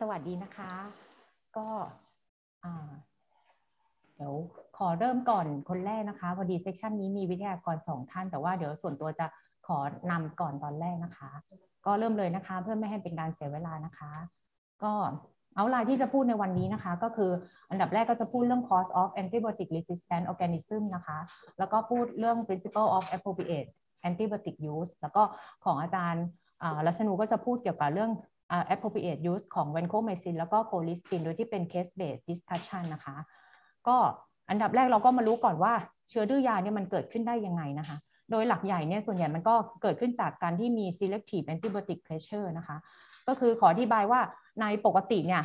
สวัสดีนะคะก็เดี๋ยวขอเริ่มก่อนคนแรกนะคะพอดีเซสชันนี้มีวิทยากรสองท่าน แต่ว่าเดี๋ยวส่วนตัวจะขอนำก่อนตอนแรกนะคะ ก็เริ่มเลยนะคะ เพื่อไม่ให้เป็นการเสียเวลานะคะ ก็เอาลายที่จะพูดในวันนี้นะคะ ก็คืออันดับแรกก็จะพูดเรื่อง cause of antibiotic resistant organism นะคะ แล้วก็พูดเรื่อง principle of appropriate antibiotic use แล้วก็ของอาจารย์รัชนูก็จะพูดเกี่ยวกับเรื่อง appropriate use ของ vancomycin แล้วก็ colistin โดยที่เป็น case based discussion นะคะ ก็อันดับแรกเราก็มารู้ก่อนว่าเชื้อดื้อยาเนี่ยมันเกิดขึ้นได้ยังไงนะคะ โดยหลักใหญ่เนี่ยส่วนใหญ่มันก็เกิดขึ้นจากการที่มี selective antibiotic pressure นะคะก็คือขออธิบายว่าในปกติเนี่ย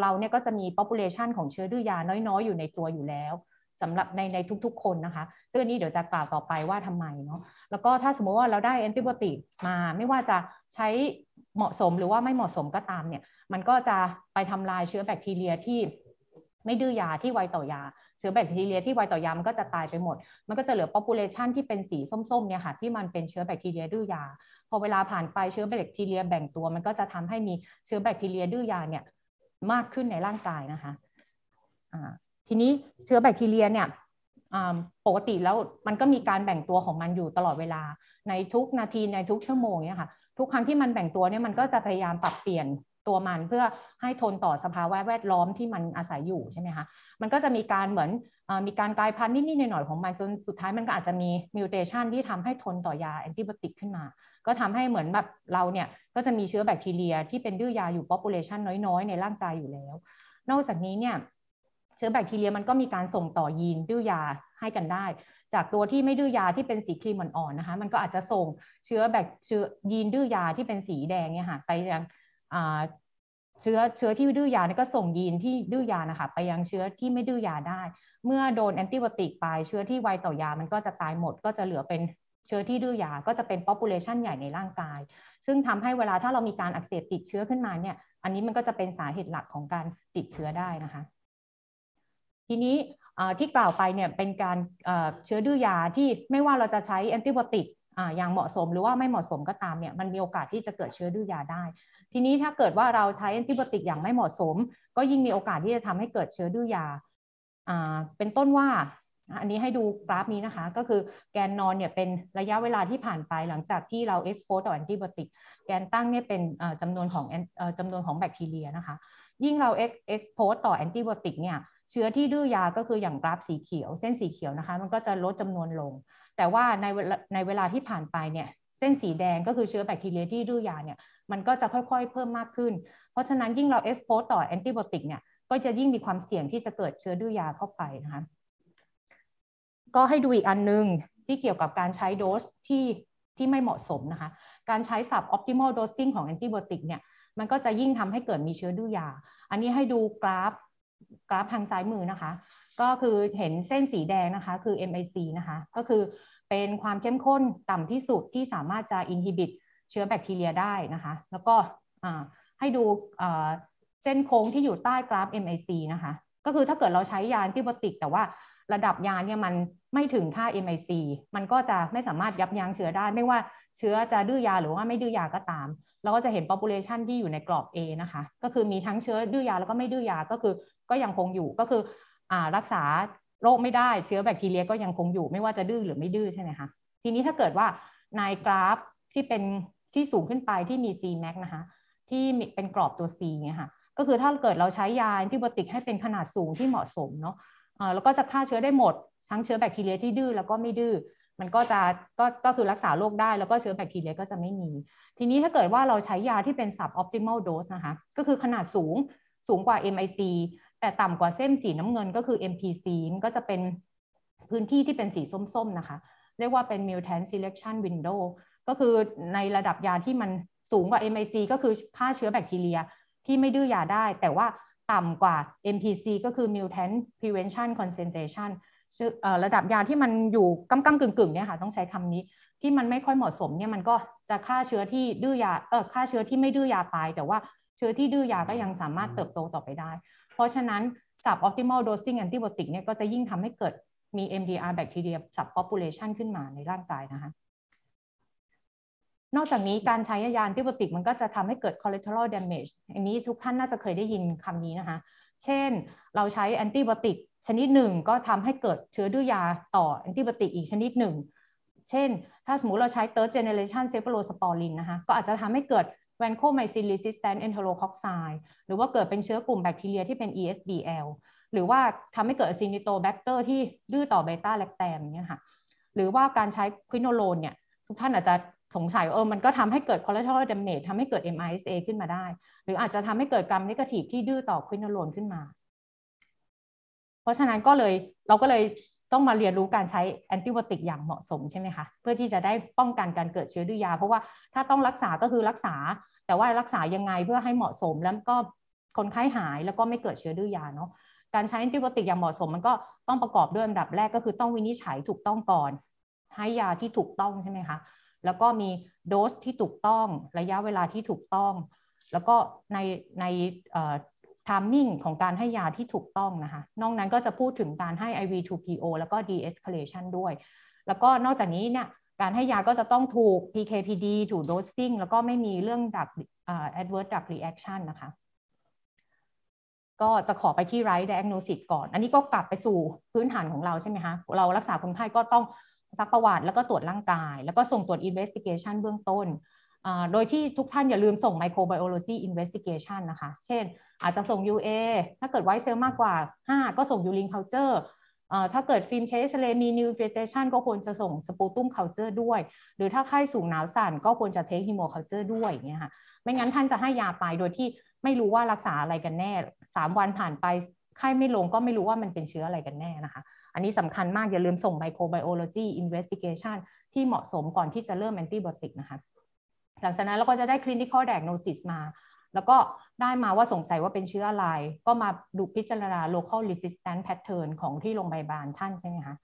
เราเนี่ยก็จะมี population ของเชื้อดื้อยาน้อยๆ อยู่ในตัวอยู่แล้วสำหรับในในทุก ๆ คนนะคะซึ่งอันนี้เดี๋ยวจะกล่าวต่อไปว่าทำไมเนาะ แล้วก็ถ้าสมมติว่าเราได้แอนติบอติมาไม่ว่าจะใช้เหมาะสมหรือว่าไม่เหมาะสมก็ตามเนี่ย มันก็จะไปทำลายเชื้อแบคทีเรียที่ไม่ดื้อยาที่ไวต่อยา เชื้อแบคทีเรียที่ไวต่อยามันก็จะตายไปหมด มันก็จะเหลือ population ที่เป็นสีส้มๆเนี่ยค่ะที่มันเป็นเชื้อแบคทีเรียดื้อยา พอเวลาผ่านไปเชื้อแบคทีเรีย แบ่งตัวมันก็จะทำให้มีเชื้อแบคทีเรียดื้อยาเนี่ยมากขึ้นในร่างกายนะคะทีนี้เชื้อแบคทีเรียเนี่ยปกติแล้วมันก็มีการแบ่งตัวของมันอยู่ตลอดเวลา ในทุกนาทีในทุกชั่วโมงเนี่ยค่ะทุกครั้งที่มันแบ่งตัวเนี่ยมันก็จะพยายามปรับเปลี่ยนตัวมันเพื่อให้ทนต่อสภาวะแวดล้อมที่มันอาศัยอยู่ใช่ไหมคะมันก็จะมีการเหมือนมีการกลายพันธุ์นิดๆหน่อยๆของ มัน จนสุดท้ายมันก็อาจจะมีมิวเทชันที่ทำให้ทนต่อยาแอนติบอติกขึ้นมา ก็ทำให้เหมือนแบบเราเนี่ยก็จะมีเชื้อแบคทีเรียที่เป็นดื้อยาอยู่ population น้อยๆ ในร่างกายอยู่แล้ว นอกจากนี้เนี่ยเชื้อแบคทีเรียมันก็มีการส่งต่อยีนดื้อยาให้กันได้ จากตัวที่ไม่ดื้อยาที่เป็นสีครีมอ่อนๆนะคะ มันก็อาจจะส่งเชื้อแบคเชื้อยีนดื้อยาที่เป็นสีแดงเนี่ยค่ะไปยังเชื้อเชื้อที่ดื้อยาก็ส่งยีนที่ดื้อยานะคะ ไปยังเชื้อที่ไม่ดื้อยาได้ เมื่อโดนแอนติบอติกไป เชื้อที่ไวต่อยา มันก็จะตายหมด ก็จะเหลือเป็นเชื้อที่ดื้อยาก็จะเป็น population ใหญ่ในร่างกาย ซึ่งทำให้เวลาถ้าเรามีการอักเสบติดเชื้อขึ้นมาเนี่ย อันนี้มันก็จะเป็นสาเหตุหลักของการติดเชื้อได้นะคะทีนี้ที่กล่าวไปเนี่ยเป็นการเชื้อดื้อยาที่ไม่ว่าเราจะใช้แอนติบอติกอย่างเหมาะสมหรือว่าไม่เหมาะสมก็ตามเนี่ยมันมีโอกาสที่จะเกิดเชื้อดื้อยาได้ ทีนี้ถ้าเกิดว่าเราใช้แอนติบอติกอย่างไม่เหมาะสม ก็ยิ่งมีโอกาสที่จะทำให้เกิดเชื้อดื้อยาเป็นต้นว่าอันนี้ให้ดูกราฟนี้นะคะก็คือแกนนอนเนี่ยเป็นระยะเวลาที่ผ่านไปหลังจากที่เราเอ็กซ์โพต่อแอนติบอติกแกนตั้งเนี่ยเป็นจำนวนของจำนวนของแบคทีเรียนะคะยิ่งเราเอ็กซ์โพต่อแอนติบอติกเนี่ยเชื้อที่ดื้อยาก็คืออย่างกราฟสีเขียวเส้นสีเขียวนะคะมันก็จะลดจำนวนลง แต่ว่าในในเวลาที่ผ่านไปเนี่ย เส้นสีแดงก็คือเชื้อแบคทีเรียที่ดื้อยาเนี่ยมันก็จะค่อย ๆเพิ่มมากขึ้นเพราะฉะนั้นยิ่งเราเอ็กซ์โพสต่อแอนติบอติกเนี่ยก็จะยิ่งมีความเสี่ยงที่จะเกิดเชื้อดื้อยาเข้าไปนะคะก็ให้ดูอีกอันนึงที่เกี่ยวกับการใช้โดสที่ที่ไม่เหมาะสมนะคะการใช้สับ optimal dosing ของแอนติบอติกเนี่ยมันก็จะยิ่งทำให้เกิดมีเชื้อดื้อยา อันนี้ให้ดูกราฟกราฟทางซ้ายมือนะคะ ก็คือเห็นเส้นสีแดงนะคะคือ MIC นะคะก็คือเป็นความเข้มข้นต่ำที่สุดที่สามารถจะ อิน i ิบิตเชื้อแบคทีเรียได้นะคะ แล้วก็ให้ดูเส้นโค้งที่อยู่ใต้กราฟ MIC นะคะก็คือถ้าเกิดเราใช้ยาแอนติบติกแต่ว่าระดับยาเนี่ยมันไม่ถึงค่า MIC มันก็จะไม่สามารถยับยั้งเชื้อได้ไม่ว่าเชื้อจะดื้อยาหรือว่าไม่ดื้อยาก็ตามเราก็จะเห็น population ที่อยู่ในกรอบ A นะคะก็คือมีทั้งเชื้อดื้อยาแล้วก็ไม่ดื้อยาก็คือก็ยังคงอยู่ก็คือรักษาโรคไม่ได้เชื้อแบคทีเรียก็ยังคงอยู่ไม่ว่าจะดื้อหรือไม่ดื้อใช่ไหมคะทีนี้ถ้าเกิดว่าในกราฟที่เป็นที่สูงขึ้นไปที่มี C max นะคะที่เป็นกรอบตัว C เนี่ยค่ะก็คือถ้าเกิดเราใช้ยาแอนติบอติกให้เป็นขนาดสูงที่เหมาะสมเนาะแล้วก็จะฆ่าเชื้อได้หมด ทั้งเชื้อแบคทีเรีย ที่ดื้อแล้วก็ไม่ดื้อมันก็จะก็ก็คือรักษาโรคได้แล้วก็เชื้อแบคทีเรีย ก็จะไม่มี ทีนี้ถ้าเกิดว่าเราใช้ยาที่เป็นสับออพติมอลโดสนะคะก็คือขนาดสูงสูงกว่า MIC แต่ต่ำกว่าเส้นสีน้ำเงินก็คือ MPC มันก็จะเป็นพื้นที่ที่เป็นสีส้มๆ นะคะ เรียกว่าเป็น mutant selection window ก็คือในระดับยาที่มันสูงกว่า MIC ก็คือฆ่าเชื้อแบคทีเรีย ที่ไม่ดื้อยาได้ แต่ว่าต่ำกว่า MPC ก็คือ mutant prevention concentration ระดับยาที่มันอยู่กำกำกึ่งกึ่งเนี่ยค่ะต้องใช้คำนี้ที่มันไม่ค่อยเหมาะสม เนี่ยมันก็จะฆ่าเชื้อที่ดื้อยาเออฆ่าเชื้อที่ไม่ดื้อยาไปแต่ว่าเชื้อที่ดื้อยาก็ยังสามารถเติบโตต่อไปได้ เพราะฉะนั้นสับ optimal dosing antibiotic เนี่ยก็จะยิ่งทำให้เกิดมี MDR bacteria sub population ขึ้นมาในร่างกายนะคะ นอกจากนี้การใช้ยาแอนติบอติกมันก็จะทำให้เกิด collateral damage อันนี้ทุกท่านน่าจะเคยได้ยินคำนี้นะคะ เช่นเราใช้แอนติบอติกชนิดหนึ่งก็ทำให้เกิดเชื้อดื้อยาต่อแอนติบอติกอีกชนิดหนึ่ง เช่นถ้าสมมติเราใช้ third generation cephalosporin นะคะก็อาจจะทำให้เกิด vancomycin resistant enterococci หรือว่าเกิดเป็นเชื้อกลุ่มแบคทีเรีย ที่เป็น ESBL หรือว่าทำให้เกิดซินิโตแบคเตอร์ที่ดื้อต่อเบต้าแลคแตมเนี่ยค่ะหรือว่าการใช้ควิโนโลนเนี่ยทุกท่านอาจจะสงสัยเออมันก็ทำให้เกิดคอเลสเตอรอลดามเนจทำให้เกิด MISA ขึ้นมาได้ หรืออาจจะทำให้เกิดกรรมนิกทีฟที่ดื้อต่อควิโนโลนขึ้นมาเพราะฉะนั้นก็เลยเราก็เลยต้องมาเรียนรู้การใช้แอนติบอติกอย่างเหมาะสมใช่ไหมคะเพื่อที่จะได้ป้องกันการเกิดเชื้อดื้อยา เพราะว่าถ้าต้องรักษาก็คือรักษา แต่ว่ารักษายังไงเพื่อให้เหมาะสมแล้วก็คนไข้หายแล้วก็ไม่เกิดเชื้อดื้อยาเนาะการใช้แอนติบอติกอย่างเหมาะสมมันก็ต้องประกอบด้วยอันดับแรกก็คือต้องวินิจฉัยถูกต้องก่อน ให้ยาที่ถูกต้องใช่ไหมคะแล้วก็มีโดสที่ถูกต้อง ระยะเวลาที่ถูกต้อง แล้วก็ในในทามมิ่งของการให้ยาที่ถูกต้องนะคะ นอกนั้นก็จะพูดถึงการให้ IV2PO แล้วก็ de-escalation ด้วย แล้วก็นอกจากนี้เนี่ย การให้ยาก็จะต้องถูก PKPD ถูก dosing แล้วก็ไม่มีเรื่องดับ adverse drug reaction นะคะ ก็จะขอไปที่ right diagnosis ก่อน อันนี้ก็กลับไปสู่พื้นฐานของเราใช่ไหมคะ เรารักษาคนไข้ก็ต้องซักประวัติแล้วก็ตรวจร่างกาย แล้วก็ส่งตรวจ investigation เบื้องต้นโดยที่ทุกท่านอย่าลืมส่ง microbiology investigation นะคะ เช่น อาจจะส่ง UA ถ้าเกิดไวเซลมากกว่า 5 ก็ส่ง urine culture ถ้าเกิดฟิล์มเชสเลมีนิวเฟเทชันก็ควรจะส่งสปูตุ้มเคาเจอร์ด้วย หรือถ้าไข้สูงหนาวสั่น ก็ควรจะเทคฮิโมเคาเจอร์ด้วยอย่างเงี้ยค่ะไม่งั้นท่านจะให้ยาไปโดยที่ไม่รู้ว่ารักษาอะไรกันแน่ 3 วันผ่านไปไข้ไม่ลงก็ไม่รู้ว่ามันเป็นเชื้ออะไรกันแน่นะคะอันนี้สำคัญมากอย่าลืมส่งไมโครไบโอโลจีอินเวสติเกชันที่เหมาะสมก่อนที่จะเริ่มแอนติบอติกนะคะหลังจากนั้นเราก็จะได้ clinical diagnosis มา แล้วก็ได้มาว่าสงสัยว่าเป็นเชื้ออะไร ก็มาดูพิจารณา local resistance pattern ของที่โรงพยาบาลท่านใช่ไหมคะ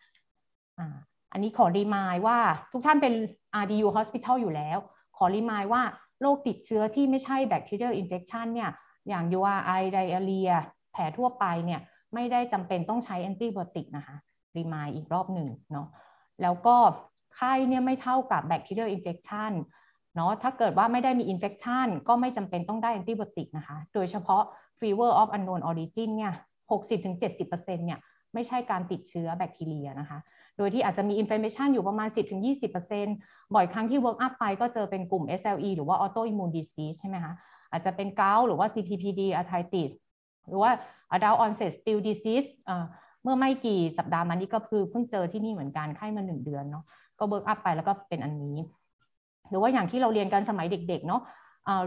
ออันนี้ขอรีมายว่าทุกท่านเป็น RDU hospital อยู่แล้ว ขอรีมายว่าโรคติดเชื้อที่ไม่ใช่ bacterial infection เนี่ย อย่าง URI diarrhea แผลทั่วไปเนี่ย ไม่ได้จำเป็นต้องใช้ antibiotic นะคะรีมายอีกรอบหนึ่งเนาะแล้วก็ไข้เนี่ยไม่เท่ากับ bacterial infection เนาะ ถ้าเกิดว่าไม่ได้มีอินเฟคชันก็ไม่จำเป็นต้องได้แอนติบอติกนะคะ โดยเฉพาะ fever of unknown origin เนี่ย 60-70%เนี่ยไม่ใช่การติดเชื้อแบคทีเรียนะคะ โดยที่อาจจะมีอินเฟม m a t i อยู่ประมาณ 10-20%บ่อยครั้งที่เวิร์กอัพไปก็เจอเป็นกลุ่ม SLE หรือว่า autoimmune disease ใช่ไหมคะ อาจจะเป็นเกาหรือว่า CPPD arthritis หรือว่า adult onset s t i l l disease เมื่อไม่กี่สัปดาห์มานี้ก็คือเพิ่งเจอที่นี่เหมือนกัน ไข้มาหนึ่งเดือนเนาะ ก็ w o กอัพไปแล้วก็เป็นอันนี้หรือว่าอย่างที่เราเรียนกันสมัยเด็กๆเนาะ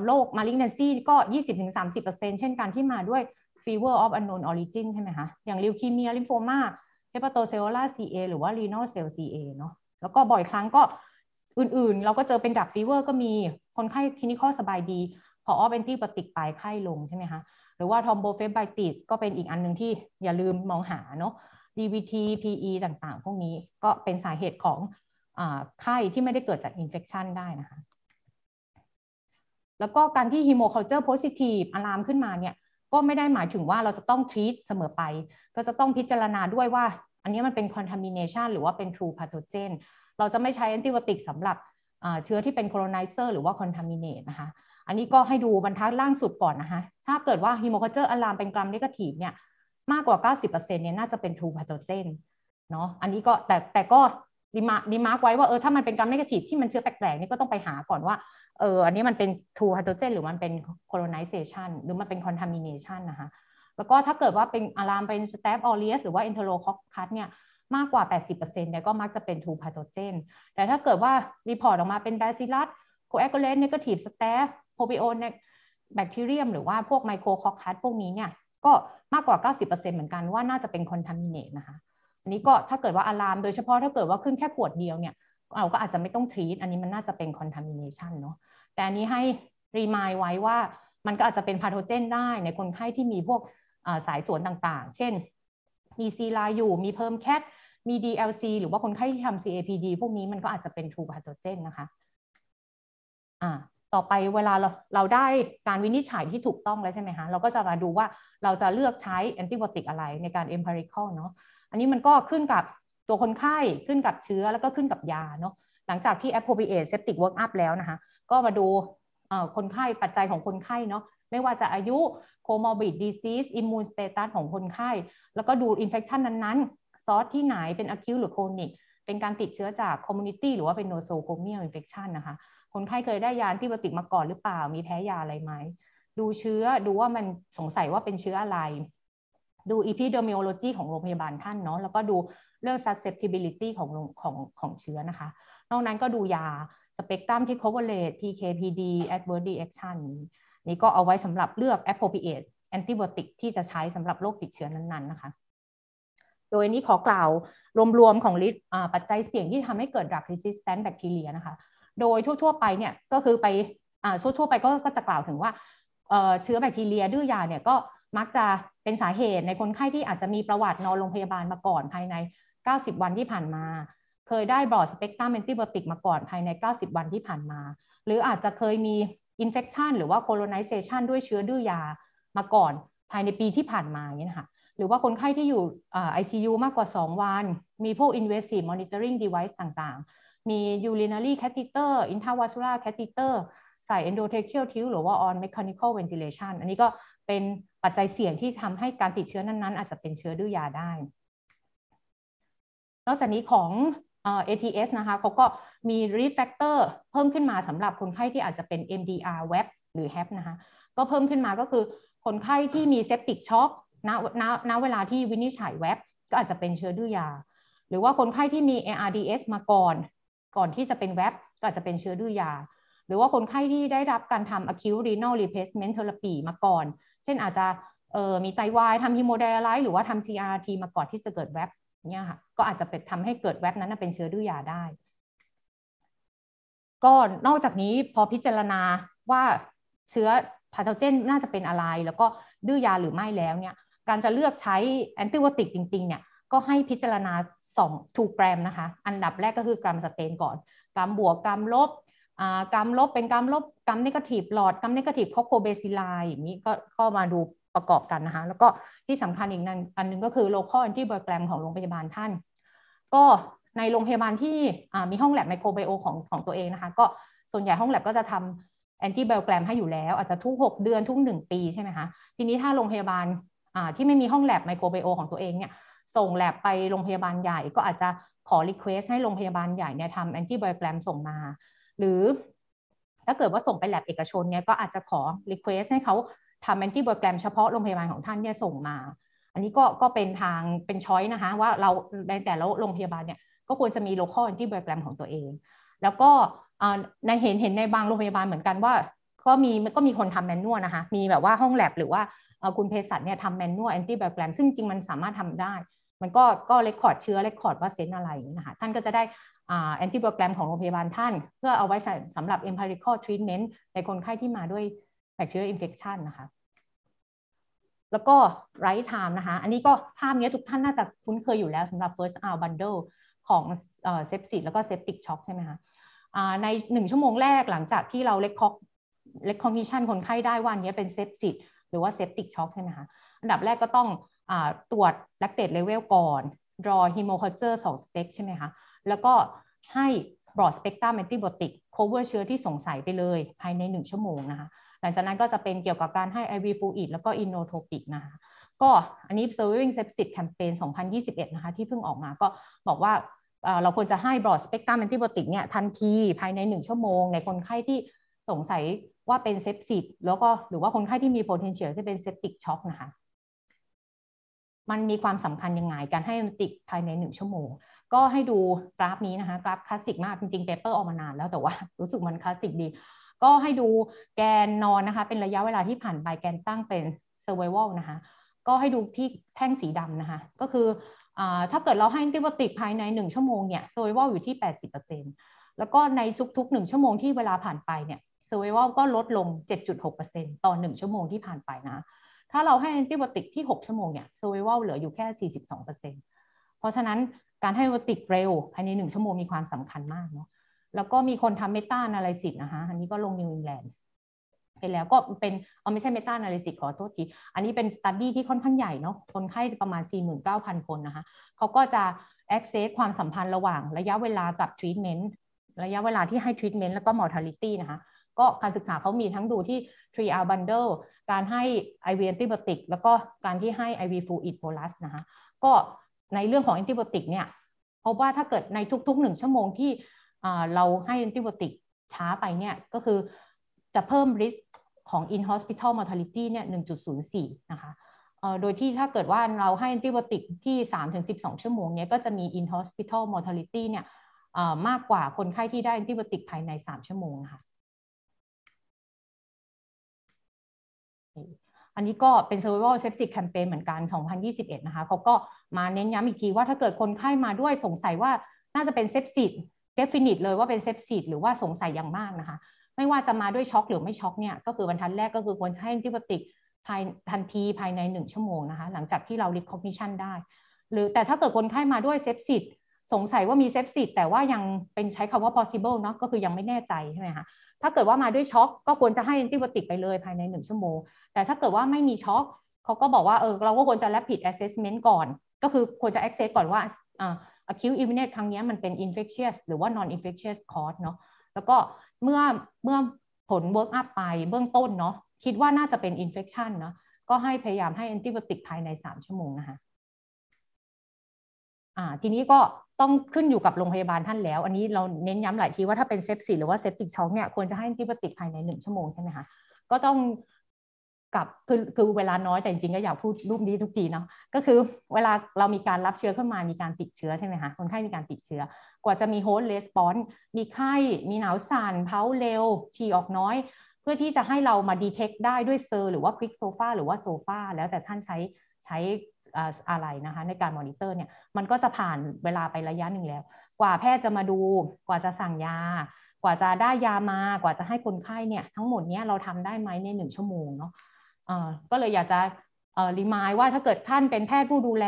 โรคาลิ i เนนซี่ก็ 20-30%เช่นกันที่มาด้วย fever of unknown origin ใช่ไหมคะอย่างลิวคีเมียลิมโฟมาเฮปาโตเซลลา CA หรือว่า renal cell CA เนาะแล้วก็บ่อยครั้งก็อื่นๆ เราก็เจอเป็นดักฟีเวอร์ก็มีคนไข้คลินิคอสบายดี พอออฟแอนตี้ปติกไปไข้ลงใช่ไหมคะหรือว่าทอมโบเฟสไบติสก็เป็นอีกอันหนึ่งที่อย่าลืมมองหาเนาะ DVT PE ต่างๆ พวกนี้ก็เป็นสาเหตุของไข้ที่ไม่ได้เกิดจากอินเฟคชันได้นะคะแล้วก็การที่ฮีโมคัลเจอร์โพซิทีฟอะลามขึ้นมาเนี่ย ก็ไม่ได้หมายถึงว่าเราจะต้องทรีตเสมอไป ก็จะต้องพิจารณาด้วยว่าอันนี้มันเป็นคอนทามิเนชันหรือว่าเป็นทรูพาโทเจนเราจะไม่ใช้แอนติบอติกสำหรับเชื้อที่เป็นโคโรไนเซอร์หรือว่าคอนทามิเนตนะคะอันนี้ก็ให้ดูบรรทัดล่างสุดก่อนนะคะถ้าเกิดว่าฮีโมคัลเจอร์อะลามเป็นกรัมเนกาทีฟเนี่ยมากกว่า 90%เนี่ยน่าจะเป็นทรูพาโทเจนเนาะอันนี้ก็แต่แต่ก็ดีมาดีมาร์กไว้ว่าเออถ้ามันเป็นกรรมเนกะถิ่ที่มันเชื้อแปลกๆนี่ก็ต้องไปหาก่อนว่าเอออันนี้มันเป็นทูัตโตเจนหรือมันเป็นโคโลไนเซชันหรือมันเป็นคอนทามิเนชันนะคะแล้วก็ถ้าเกิดว่าเป็นอารามเป็นสเตปออเรียสหรือว่าเอนเทโรคอคัสเนี่ย มากกว่า 80%เนี่ยก็มักจะเป็นทูพาโตเจนแต่ถ้าเกิดว่ารีพอร์ตออกมาเป็นแบซิลัสโคแอคโกเลนเนกาทีฟสเตฟโพบิโอเนแบคทีเรียมหรือว่าพวกไมโครคอคัสพวกนี้เนี่ยก็มากกว่า 90%เหมือนกันว่าน่าจะเป็นคอนทามิเนตนะคะันนี้ก็ถ้าเกิดว่าอะลามโดยเฉพาะถ้าเกิดว่าขึ้นแค่ขวดเดียวเนี่ยเราก็อาจจะไม่ต้องทรีตอันนี้มันน่าจะเป็นคอนทามิเนชันเนาะแต่อันนี้ให้รีมายไว้ว่ามันก็อาจจะเป็นพาโทเจน ได้ในคนไข้ที่มีพวกสายสวนต่างๆ เช่นมีซีลาอยู่มีเพิ่มแคทมี DLC หรือว่าคนไข้ที่ทำ CAPD พวกนี้มันก็อาจจะเป็นทูพาโทเจนนะคะอ่าต่อไปเวลาเราเราได้การวินิจฉัยที่ถูกต้องแล้วใช่ไหมคะเราก็จะมาดูว่าเราจะเลือกใช้แอนติบอติกอะไรในการเอมพาริคอลเนาะอันนี้มันก็ขึ้นกับตัวคนไข้ ขึ้นกับเชื้อแล้วก็ขึ้นกับยาเนาะหลังจากที่ appropriate septic workup แล้วนะคะ ก็มาดูคนไข้ปัจจัยของคนไข้เนาะไม่ว่าจะอายุ comorbid disease immune status ของคนไข้ แล้วก็ดู infection นั้นๆซอสที่ไหนเป็น acute หรือ chronic เป็นการติดเชื้อจาก community หรือว่าเป็น nosocomial infection นะคะคนไข้เคยได้ยาที่ปฏิกมาก่อนหรือเปล่ามีแพ้ยาอะไรไหมดูเชื้อดูว่ามันสงสัยว่าเป็นเชื้ออะไรดู epidemiology ของโรงพยาบาลท่านเนาะ แล้วก็ดูเรื่อง susceptibility ของของของเชื้อนะคะ นอกนั้นก็ดูยาสเปกตรัมที่ coverage PKPD adverse reaction นี่ก็เอาไว้สำหรับเลือก appropriate antibiotic ที่จะใช้สำหรับโรคติดเชื้อนั้นๆ นะคะ โดยนี้ขอกล่าวรวม ๆ ของ์ปัจจัยเสี่ยงที่ทำให้เกิด drug resistant bacteria นะคะ โดยทั่วๆไปเนี่ยก็คือไปทั่ว ๆ ไปก็จะกล่าวถึงว่าเชื้อแบคทีเรียดื้อยาเนี่ยก็มักจะเป็นสาเหตุในคนไข้ที่อาจจะมีประวัตินอนโรงพยาบาลมาก่อนภายใน 90 วันที่ผ่านมา เคยได้บรอดสเปกตรัมแอนติบอติกมาก่อนภายใน 90 วันที่ผ่านมา หรืออาจจะเคยมีอินเฟคชันหรือว่าโคโลนิเซชันด้วยเชื้อดื้อยามาก่อนภายในปีที่ผ่านมาอย่างนี้นะคะหรือว่าคนไข้ที่อยู่ไอซียูมากกว่า 2 วัน มีพวก invasive monitoring device ต่างๆ มี urinary catheter intravascular catheter ใส่ endotracheal tube หรือว่า on mechanical ventilation อันนี้ก็เป็นปัจจัยเสี่ยงที่ทำให้การติดเชื้อนั้นๆอาจจะเป็นเชื้อดื้อยาได้ นอกจากนี้ของ ATS นะคะเขาก็มี risk factor เพิ่มขึ้นมาสำหรับคนไข้ที่อาจจะเป็น MDR web หรือ HAP นะคะ ก็เพิ่มขึ้นมาก็คือคนไข้ที่มีเซปติกช็อกณณณเวลาที่วินิจฉัย w วบก็อาจจะเป็นเชื้อดื้อยา หรือว่าคนไข้ที่มี ARDS มาก่อน ก่อนที่จะเป็นแวบก็อาจจะเป็นเชื้อดื้อยา หรือว่าคนไข้ที่ได้รับการทำ acute renal replacement therapy มาก่อนช่นอาจจะเออมีไตวายทำฮมโมไดอไลซ์หรือว่าทำ CRT มาก่อนที่จะเกิดแวบเนี่ยค่ะก็อาจจะเป็นทำให้เกิดแวบนั้นเป็นเชื้อดื้อยาได้ก็นอกจากนี้พอพิจารณาว่าเชื้อพาทเจนน่าจะเป็นอะไรแล้วก็ดื้อยาหรือไม่แล้วเนี่ยการจะเลือกใช้แอนติวบอติกจริงๆ เนี่ยก็ให้พิจารณา2งทูแกรมนะคะ อันดับแรกก็คือกรัมสเตนก่อนกรัมบวกกรัมลบกรัมลบเป็นกรัมลบกรรมนิเกทีฟหลอดกรรมนิเกทีฟคอโคเบซิลายอย่างนี้ก็้ามาดูประกอบกันนะคะ แล้วก็ที่สำคัญอีกนั่นอันนึงก็คือโล o c a l น n ี i บอ o แกรมของโรงพยาบาลท่าน ก็ในโรงพยาบาลที่มีห้องแลบไมโครไบโอของของตัวเองนะคะ ก็ส่วนใหญ่ห้องแลบก็จะทำแอนติไบออแกรมให้อยู่แล้ว อาจจะทุก 6 เดือนทุก 1 ปีใช่ไหมคะ ทีนี้ถ้าโรงพยาบาลที่ไม่มีห้องแลบไมโครไบโอของตัวเองเนี่ยส่งแลบไปโรงพยาบาลใหญ่ ก็อาจจะขอรีเควสให้โรงพยาบาลใหญ่เนี่ยทำแอนติไบออแกรมส่งมา หรือถ้าเกิดว่าส่งไปแลบเอกชนเนี่ยก็อาจจะขอ request ให้เขาทำแอนติบอแกรมเฉพาะโรงพยาบาลของท่านเนี่ยส่งมา อันนี้ก็ก็เป็นทางเป็นช้อยนะคะ ว่าเราในแต่ละโรงพยาบาลเนี่ยก็ควรจะมี local a n t i b i o g r a m ของตัวเอง แล้วก็ในเห็นเห็นในบางโรงพยาบาลเหมือนกันว่า ก็มีก็มีคนทำแมนนวลนะคะ มีแบบว่าห้องแลบหรือว่าคุณเภสัชเนี่ยทำแมนนวลแอนติไบโอแกรมซึ่งจริง มันสามารถทำได้ มันก็ก็เลคคอร์ดเชื้อเลคคอร์ดว่าเซนอะไรนะคะท่านก็จะได้แอนติบอแกรมของโรงพยาบาลท่านเพื่อเอาไว้สำหรับ empirical treatment ในคนไข้ที่มาด้วย bacterial infection นะคะ แล้วก็ right time นะคะ อันนี้ก็ภาพนี้ทุกท่านน่าจะคุ้นเคยอยู่แล้วสำหรับ first hour bundle ของเซปซิสแล้วก็เซปติกช็อคใช่ไหมคะในหนึ่งชั่วโมงแรกหลังจากที่เราเล็กคอกเล็กคอนิชันคนไข้ได้วันนี้เป็นเซปซิสหรือว่าเซปติกช็อคใช่ไหมคะอันดับแรกก็ต้องอตรวจแลคเตตเลเวลก่อนรอฮีโมคัลเจอร์สองสเปกใช่ไหมคะแล้วก็ให้บรอดสเปกตรัมแอนติบอติกโคเวอร์เชื้อที่สงสัยไปเลยภายใน 1 ชั่วโมงนะคะ หลังจากนั้นก็จะเป็นเกี่ยวกับการให้ IV fluid แล้วก็ inotropic นะคะ ก็อันนี้ surviving sepsis campaign 2021 นะคะที่เพิ่งออกมาก็บอกว่าเราควรจะให้บรอดสเปกตรัมแอนติบอติกเนี่ยทันทีภายใน 1 ชั่วโมง ในคนไข้ที่สงสัยว่าเป็นเซปซิสแล้วก็หรือว่าคนไข้ที่มี potential ที่เป็นเซปติกช็อกนะคะ มันมีความสำคัญยังไง การให้อนติกภายใน 1 ชั่วโมงก็ให้ดูกราฟนี้นะคะกราฟคลาสสิกมากจริงๆเปเปอร์ออกมานานแล้วแต่ว่า รู้สึกมันคลาสสิกดี ก็ให้ดูแกนนอนนะคะ เป็นระยะเวลาที่ผ่านไปแกนตั้งเป็น s u r v i v a ลนะคะก็ให้ดูที่แท่งสีดำนะคะ ก็คืออถ้าเกิดเราให้แอนติบอติกภายใน 1 ชั่วโมงเนี่ยเซอร์ไวลอยู่ที่ 80%แล้วก็ในทุกๆ1ชั่วโมงที่เวลาผ่านไปเนี่ย s u r v i v a ลก็ลดลง 7.6%ต่อ1ชั่วโมงที่ผ่านไปนะถ้าเราให้แอนติบอติกที่ 6 ชั่วโมงเนี่ย s u r v i v a ลเหลืออยู่แค่ 42%เพราะฉะนั้นการให้วติกเร็ว ภายในหนึ่งชั่วโมงมีความสำคัญมากเนาะ แล้วก็มีคนทำเมตานาลิซิสนะคะอันนี้ก็ลงนิวอิงแลนด์ไปแล้วก็เป็นเอาไม่ใช่เมตานาลิซิสขอโทษที อันนี้เป็นสตัดดี้ที่ค่อนข้างใหญ่เนาะ คนไข้ประมาณ 49,000 คนนะคะเขาก็จะ access ความสัมพันธ์ระหว่างระยะเวลากับทรีทเมนต์ ระยะเวลาที่ให้ทรีทเมนต์แล้วก็มอร์ทาลิตี้นะคะ ก็การศึกษาเขามีทั้งดูที่ t ร r อาร์บั bundle การให้ IV antibiotic แล้วก็การที่ให้ IV fluid bolus นะคะ ก็ในเรื่องของแอนติบอติกเนี่ยพบว่าถ้าเกิดในทุกๆหนึ่งชั่วโมงที่เราให้แอนติบอติกช้าไปเนี่ย ก็คือจะเพิ่มริสของ in hospital mortality เนี่ย1.04 นะคะโดยที่ถ้าเกิดว่าเราให้แอนติบอติกที่ 3-12 ชั่วโมงเนี่ย ก็จะมี in hospital mortality เนี่ยมากกว่าคนไข้ที่ได้แอนติบอติกภายใน 3 ชั่วโมงค่ะอันนี้ก็เป็น Survival Sepsis Campaign เหมือนกัน2021 นะคะ เขาก็มาเน้นย้ำอีกทีว่าถ้าเกิดคนไข้ามาด้วยสงสัยว่าน่าจะเป็นเซปซิส definite เลยว่าเป็นเซปซิสหรือว่าสงสัยอย่างมากนะคะ ไม่ว่าจะมาด้วยช็อกหรือไม่ช็อกเนี่ยก็คือบรรทัดแรกก็คือควรให้แอนติบอติกภายทันทีภายใน 1 ชั่วโมงนะคะ หลังจากที่เรา recognition ได้ หรือแต่ถ้าเกิดคนไข้ามาด้วยเซปซิสสงสัยว่ามีเซปซิสแต่ว่ายังเป็นใช้คำว่า possible เนาะก็คือยังไม่แน่ใจใช่ไหมคะถ้าเกิดว่ามาด้วยช็อกก็ควรจะให้แอนติบอติกไปเลยภายใน 1 ชั่วโมง แต่ถ้าเกิดว่าไม่มีช็อกเขาก็บอกว่าเออเราก็ควรจะ rapid assessment ก่อน ก็คือควรจะ access ก่อนว่าอ่า acute i l l n e ครั้งนี้มันเป็น infectious หรือว่า non infectious cause เนาะแล้วก็เมื่อเมื่อผล work up ไปเบื้องต้นเนาะคิดว่าน่าจะเป็น infection เนาะก็ให้พยายามให้แอนติบอติกภายใน 3 ชั่วโมงนะคะอ่าทีนี้ก็ต้องขึ้นอยู่กับโรงพยาบาลท่านแล้ว อันนี้เราเน้นย้ำหลายทีว่าถ้าเป็นเซปซีหรือว่าเซปติกช็อกเนี่ยควรจะให้ที่ปติกภายในหนึ่งชั่วโมงใช่ไหมคะก็ต้องกับคือคือเวลาน้อยแต่จริงก็อยากพูดรูปนี้ทุกทีเนาะก็คือเวลาเรามีการรับเชื้อขึ้นมามีการติดเชื้อใช่ไหมคะคนไข้มีการติดเชื้อ กว่าจะมีโฮสต์เรสปอนส์มีไข้มีหนาวสั่นเพ้าเร็วฉี่ออกน้อย เพื่อที่จะให้เรามาดีเทคได้ด้วยเซอร์หรือว่าควิกโซฟาหรือว่าโซฟาแล้วแต่ท่านใช้ใช้อะไร นะคะ ในการมอนิเตอร์เนี่ย มันก็จะผ่านเวลาไประยะหนึ่งแล้ว กว่าแพทย์จะมาดู กว่าจะสั่งยา กว่าจะได้ยามา กว่าจะให้คนไข้เนี่ย ทั้งหมดเนี้ยเราทำได้ไหมในหนึ่งชั่วโมงเนาะก็เลยอยากจะรีมายว่าถ้าเกิดท่านเป็นแพทย์ผู้ดูแล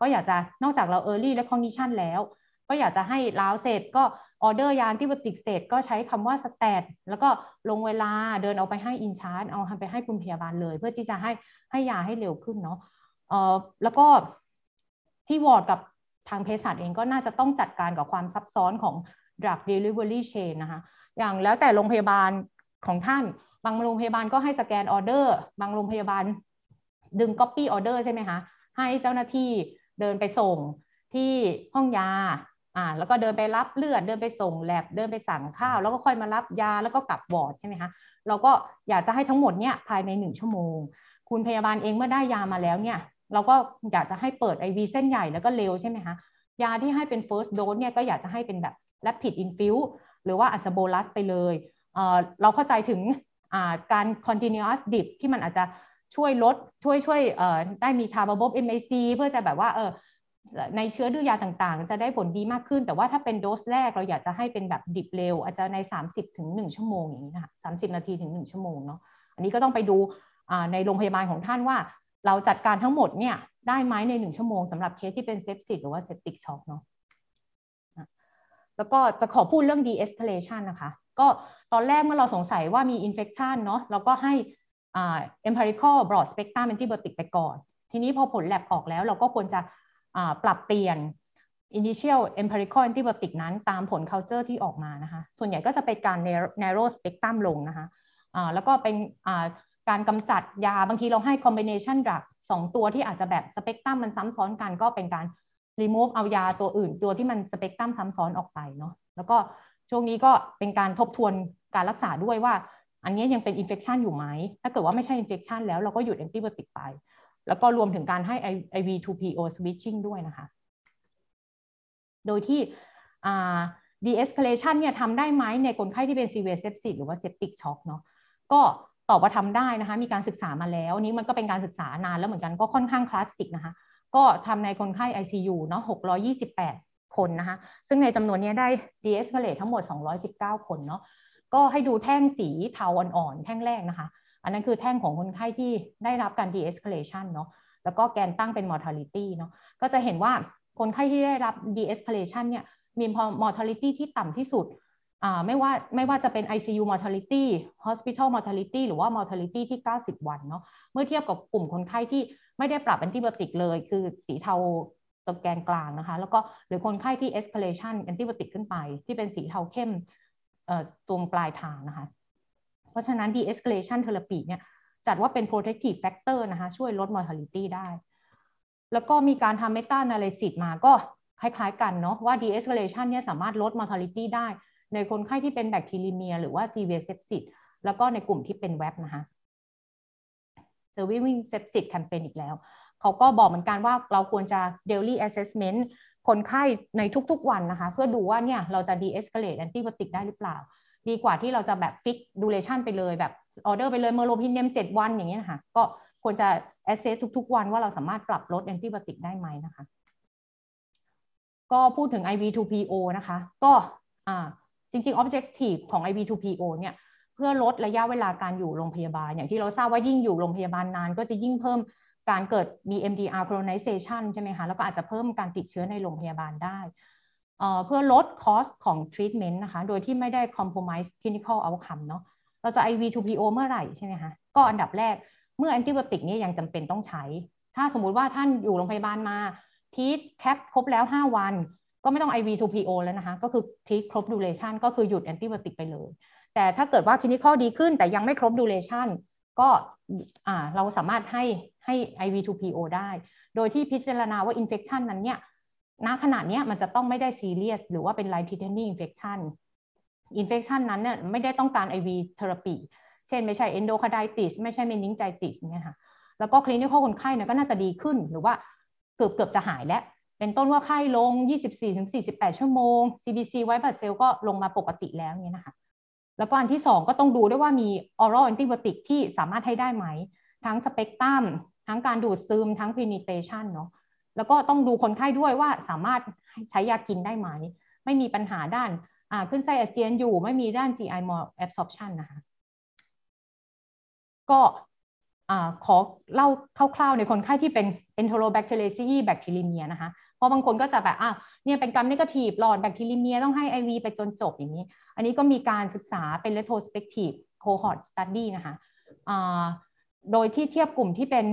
ก็อยากจะนอกจากเราเออร์ลี่และคอนดิชันแล้ว ก็อยากจะให้ล้าวเสร็จ ก็ออเดอร์ยานที่บติกเสร็จ ก็ใช้คำว่าสแตตแล้วก็ลงเวลาเดินเอาไปให้อินชาร์ดเอาไปให้คุณพยาบาลเลย เพื่อที่จะให้ให้ยาให้เร็วขึ้นเนาะแล้วก็ ที่ วอร์ดกับทางเภสัชเองก็น่าจะต้องจัดการกับความซับซ้อนของ drug delivery chain นะคะอย่างแล้วแต่ โรง พยาบาลของท่านบาง โรง พยาบาลก็ให้ สแกน ออเดอร์ บาง โรง พยาบาลดึง copy order ใช่ไหมคะให้เจ้าหน้าที่เดินไปส่ง ที่ห้องยาอ่าแล้วก็เดินไปรับเลือดเดินไปส่งแลบเดินไปสั่งข้าวแล้วก็ค่อยมารับยาแล้วก็กลับวอร์ดใช่ไหมคะเราก็อยากจะให้ทั้งหมดเนี่ยภายในหนึ่งชั่วโมงคุณพยาบาลเองเมื่อได้ยามาแล้วเนี่ยเราก็อยากจะให้เปิดไอวีเส้นใหญ่แล้วก็เร็วใช่ไหมคะยาที่ให้เป็น first dose เนี่ยก็อยากจะให้เป็นแบบ rapid infuse หรือว่าอาจจะโบลัสไปเลยเเราเข้าใจถึงการ continuous dip ที่มันอาจจะช่วยลดช่วย ช่วยได้มีทาบาบบ MAC เพื่อจะแบบว่าในเชื้อดื้อยาต่าง ๆ จะได้ผลดีมากขึ้นแต่ว่าถ้าเป็นโดสแรกเราอยากจะให้เป็นแบบดิบเร็ว อาจจะใน 30ถึง1ชั่วโมงอย่างนี้คะะสานาทีถึง 1 ชั่วโมงเนาะอันนี้ก็ต้องไปดูในโรงพยาบาลของท่านว่าเราจัดการทั้งหมดเนี่ย ได้ไหมในหนึ่งชั่วโมงสำหรับเคสที่เป็นเซปซิสหรือว่าเซปติกช็อกเนาะ แล้วก็จะขอพูดเรื่อง de-escalation นะคะ ก็ตอนแรกเมื่อเราสงสัยว่ามี infection เนาะเราก็ให้ empirical broad spectrum antibiotic ไปก่อน ทีนี้พอผล lab ออกแล้ว เราก็ควรจะปรับเปลี่ยน initial empirical antibiotic นั้นตามผล culture ที่ออกมานะคะ ส่วนใหญ่ก็จะเป็นการ narrow spectrum ลงนะคะ แล้วก็เป็นการกำจัดยาบางทีเราให้คอมบิเนชันดรักสองตัวที่อาจจะแบบสเปกตรัมมันซ้ำซ้อนกันก็เป็นการรีมูฟเอายาตัวอื่น ตัวที่มันสเปกตรัมซ้ำซ้อนออกไปเนาะแล้วก็ ช่วงนี้ก็เป็นการทบทวนการรักษาด้วยว่า อันนี้ยังเป็นอินเฟคชันอยู่ไหมถ้าเกิดว่าไม่ใช่อินเฟคชันแล้วเราก็หยุดแอนติบอติกไป แล้วก็รวมถึงการให้ IV2PO switching ด้วยนะคะโดยที่ de-escalation เนี่ยทำได้ไหมในคนไข้ที่เป็น severe sepsis หรือว่า septic shock เนาะก็ตอบว่าทำได้นะคะ มีการศึกษามาแล้วนี้มันก็เป็นการศึกษานานแล้วเหมือนกันก็ค่อนข้างคลาสสิกนะคะ ก็ทำในคนไข้ ICU เนาะ 628 คนนะคะ ซึ่งในจำนวนนี้ได้ d e s เ a l a t e ทั้งหมด 219 คนเนาะก็ให้ดูแท่งสีเทาอ่อนๆ แท่งแรกนะคะ อันนั้นคือแท่งของคนไข้ที่ได้รับการ de-escalation เนาะแล้วก็แกนตั้งเป็น mortality เนาะก็จะเห็นว่าคนไข้ที่ได้รับ de-escalation เนี่ยมี mortality ที่ต่ำที่สุดไม่ว่าไม่ว่าจะเป็น ICU mortality hospital mortality หรือว่า mortality ที่90 วันเนาะ เมื่อเทียบกับกลุ่มคนไข้ที่ไม่ได้ปรับแอนติบอติกเลยคือสีเทาตะแกนกลางนะคะ แล้วก็หรือคนไข้ที่ escalation แอนติบอติกขึ้นไป ที่เป็นสีเทาเข้มตรงปลายทางนะคะ เพราะฉะนั้น de-escalation therapy เนี่ยจัดว่าเป็น protective factor นะคะช่วยลด mortality ได้ แล้วก็มีการทำ meta analysis มาก็คล้ายๆกันเนาะว่า de-escalation เนี่ยสามารถลด mortality ได้ในคนไข้ที่เป็นแบคทีเรียหรือว่าซีเวียเซปซิสแล้วก็ในกลุ่มที่เป็นแวบนะคะเซอร์วิวิ่งเซปซิสแคมเปญอีกแล้วเขาก็บอกเหมือนกันว่าเราควรจะเดลี่แอสเซสเมนต์คนไข้ในทุกๆวันนะคะ เพื่อดูว่าเนี่ย เราจะดีเอส a l เลตแอนติบอติกได้หรือเปล่า ดีกว่าที่เราจะแบบฟิกดูเลชันไปเลยแบบ ออเดอร์ไปเลยเมอร์โลพินเนมเจ็ดวันอย่างเงี้ยนะคะก็ควรจะแอสเซสทุกๆ วันว่าเราสามารถปรับลดแอนติบอติกได้ไหมนะคะ ก็พูดถึง IV2PO นะคะ ก็อ่าจริงๆ objective ของ IB2PO เนี่ย เพื่อลดระยะเวลาการอยู่โรงพยาบาลอย่างที่เราทราบว่ายิ่งอยู่โรงพยาบาลนานก็จะยิ่งเพิ่มการเกิดมี MDR colonization ใช่ไหมคะ แล้วก็อาจจะเพิ่มการติดเชื้อในโรงพยาบาลได้ เพื่อลดคอสของ treatment นะคะ โดยที่ไม่ได้ compromise clinical outcome เนาะเราจะ IV2PO เมื่อไหร่ใช่ไหมคะ ก็อันดับแรก เมื่อ antibiotic นี่ยังจำเป็นต้องใช้ ถ้าสมมุติว่าท่านอยู่โรงพยาบาลมาทีทแคปครบแล้ว 5 วันก็ไม่ต้อง IV to PO แล้วนะคะ ก็คือทีครบดูเลชันก็คือหยุดแอนติบอติกไปเลย แต่ถ้าเกิดว่าคลินิคอลดีขึ้น แต่ยังไม่ครบดูเลชันก็เราสามารถให้ให้ IV to PO ได้ โดยที่พิจารณาว่าอินเฟคชันนั้นเนี่ย ณขณะนี้มันจะต้องไม่ได้ซีเรียสหรือว่าเป็นไลท์ทิเทนิีงอินเฟคชันอินเฟคชันนั้นเนี่ยไม่ได้ต้องการ IV เทอราปีเช่นไม่ใช่เอนโดคาไดติสไม่ใช่เมนิงไจติสเนี่ยค่ะ แล้วก็คลินิคอลคนไข้เนี่ยก็น่าจะดีขึ้นหรือว่าเกือบเกือบจะหายแล้วเป็นต้นว่าไข้ลง 24-48 ชั่วโมง CBC ไวทบัตเซลก็ลงมาปกติแล้วเนี่ยนะคะ แล้วก็อันที่ 2 ก็ต้องดูด้วยว่ามีออร์ลแอนติบอติกที่สามารถให้ได้ไหม ทั้งสเปกตรัม ทั้งการดูดซึม ทั้งพรีนิเตชันเนาะ แล้วก็ต้องดูคนไข้ด้วยว่าสามารถใช้ยากินได้ไหม ไม่มีปัญหาด้านขึ้นไส้อาเจียนอยู่ไม่มีด้าน GI more absorption นะคะ ก็ขอเล่าคร่าวๆในคนไข้ที่เป็น enterobacteriaceae bacteremia นะคะราะบางคนก็จะแบบอ่ะเนี่ยเป็นกรรมนิเกทีฟหลอดแบคทีเรีย ต้องให้ IV ไปจนจบอย่างนี้ อันนี้ก็มีการศึกษาเป็น retrospective cohort study นะคะ โดยที่เทียบกลุ่มที่เป็น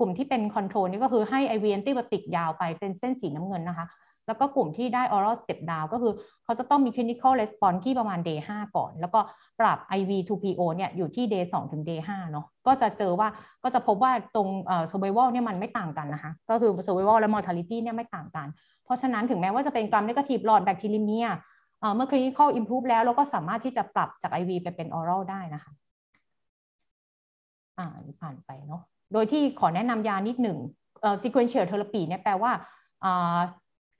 กลุ่มที่เป็นคอนโทรลนี่ก็คือให้ IV a n นต b i บติกยาวไปเป็นเส้นสีน้ำเงินนะคะแล้วก็กลุ่มที่ได้ oral step down ก็คือ เขาจะต้องมี clinical response ที่ประมาณ day 5 ก่อน แล้วก็ปรับ IV to PO เนี่ยอยู่ที่ day 2 ถึง day 5เนาะก็จะเจอว่าก็จะพบว่าตรง survival เนี่ยมันไม่ต่างกันนะคะ ก็คือ survival และ mortality เนี่ยไม่ต่างกัน เพราะฉะนั้นถึงแม้ว่าจะเป็นกรัม negative หลอดแบคทีเรียเมื่อ clinical improve แล้วเราก็สามารถที่จะปรับจาก IV ไปเป็น oral ได้นะคะ อ่าผ่านไปเนาะโดยที่ขอแนะนำยานิดหนึ่ง sequential therapy เนี่ยแปลว่า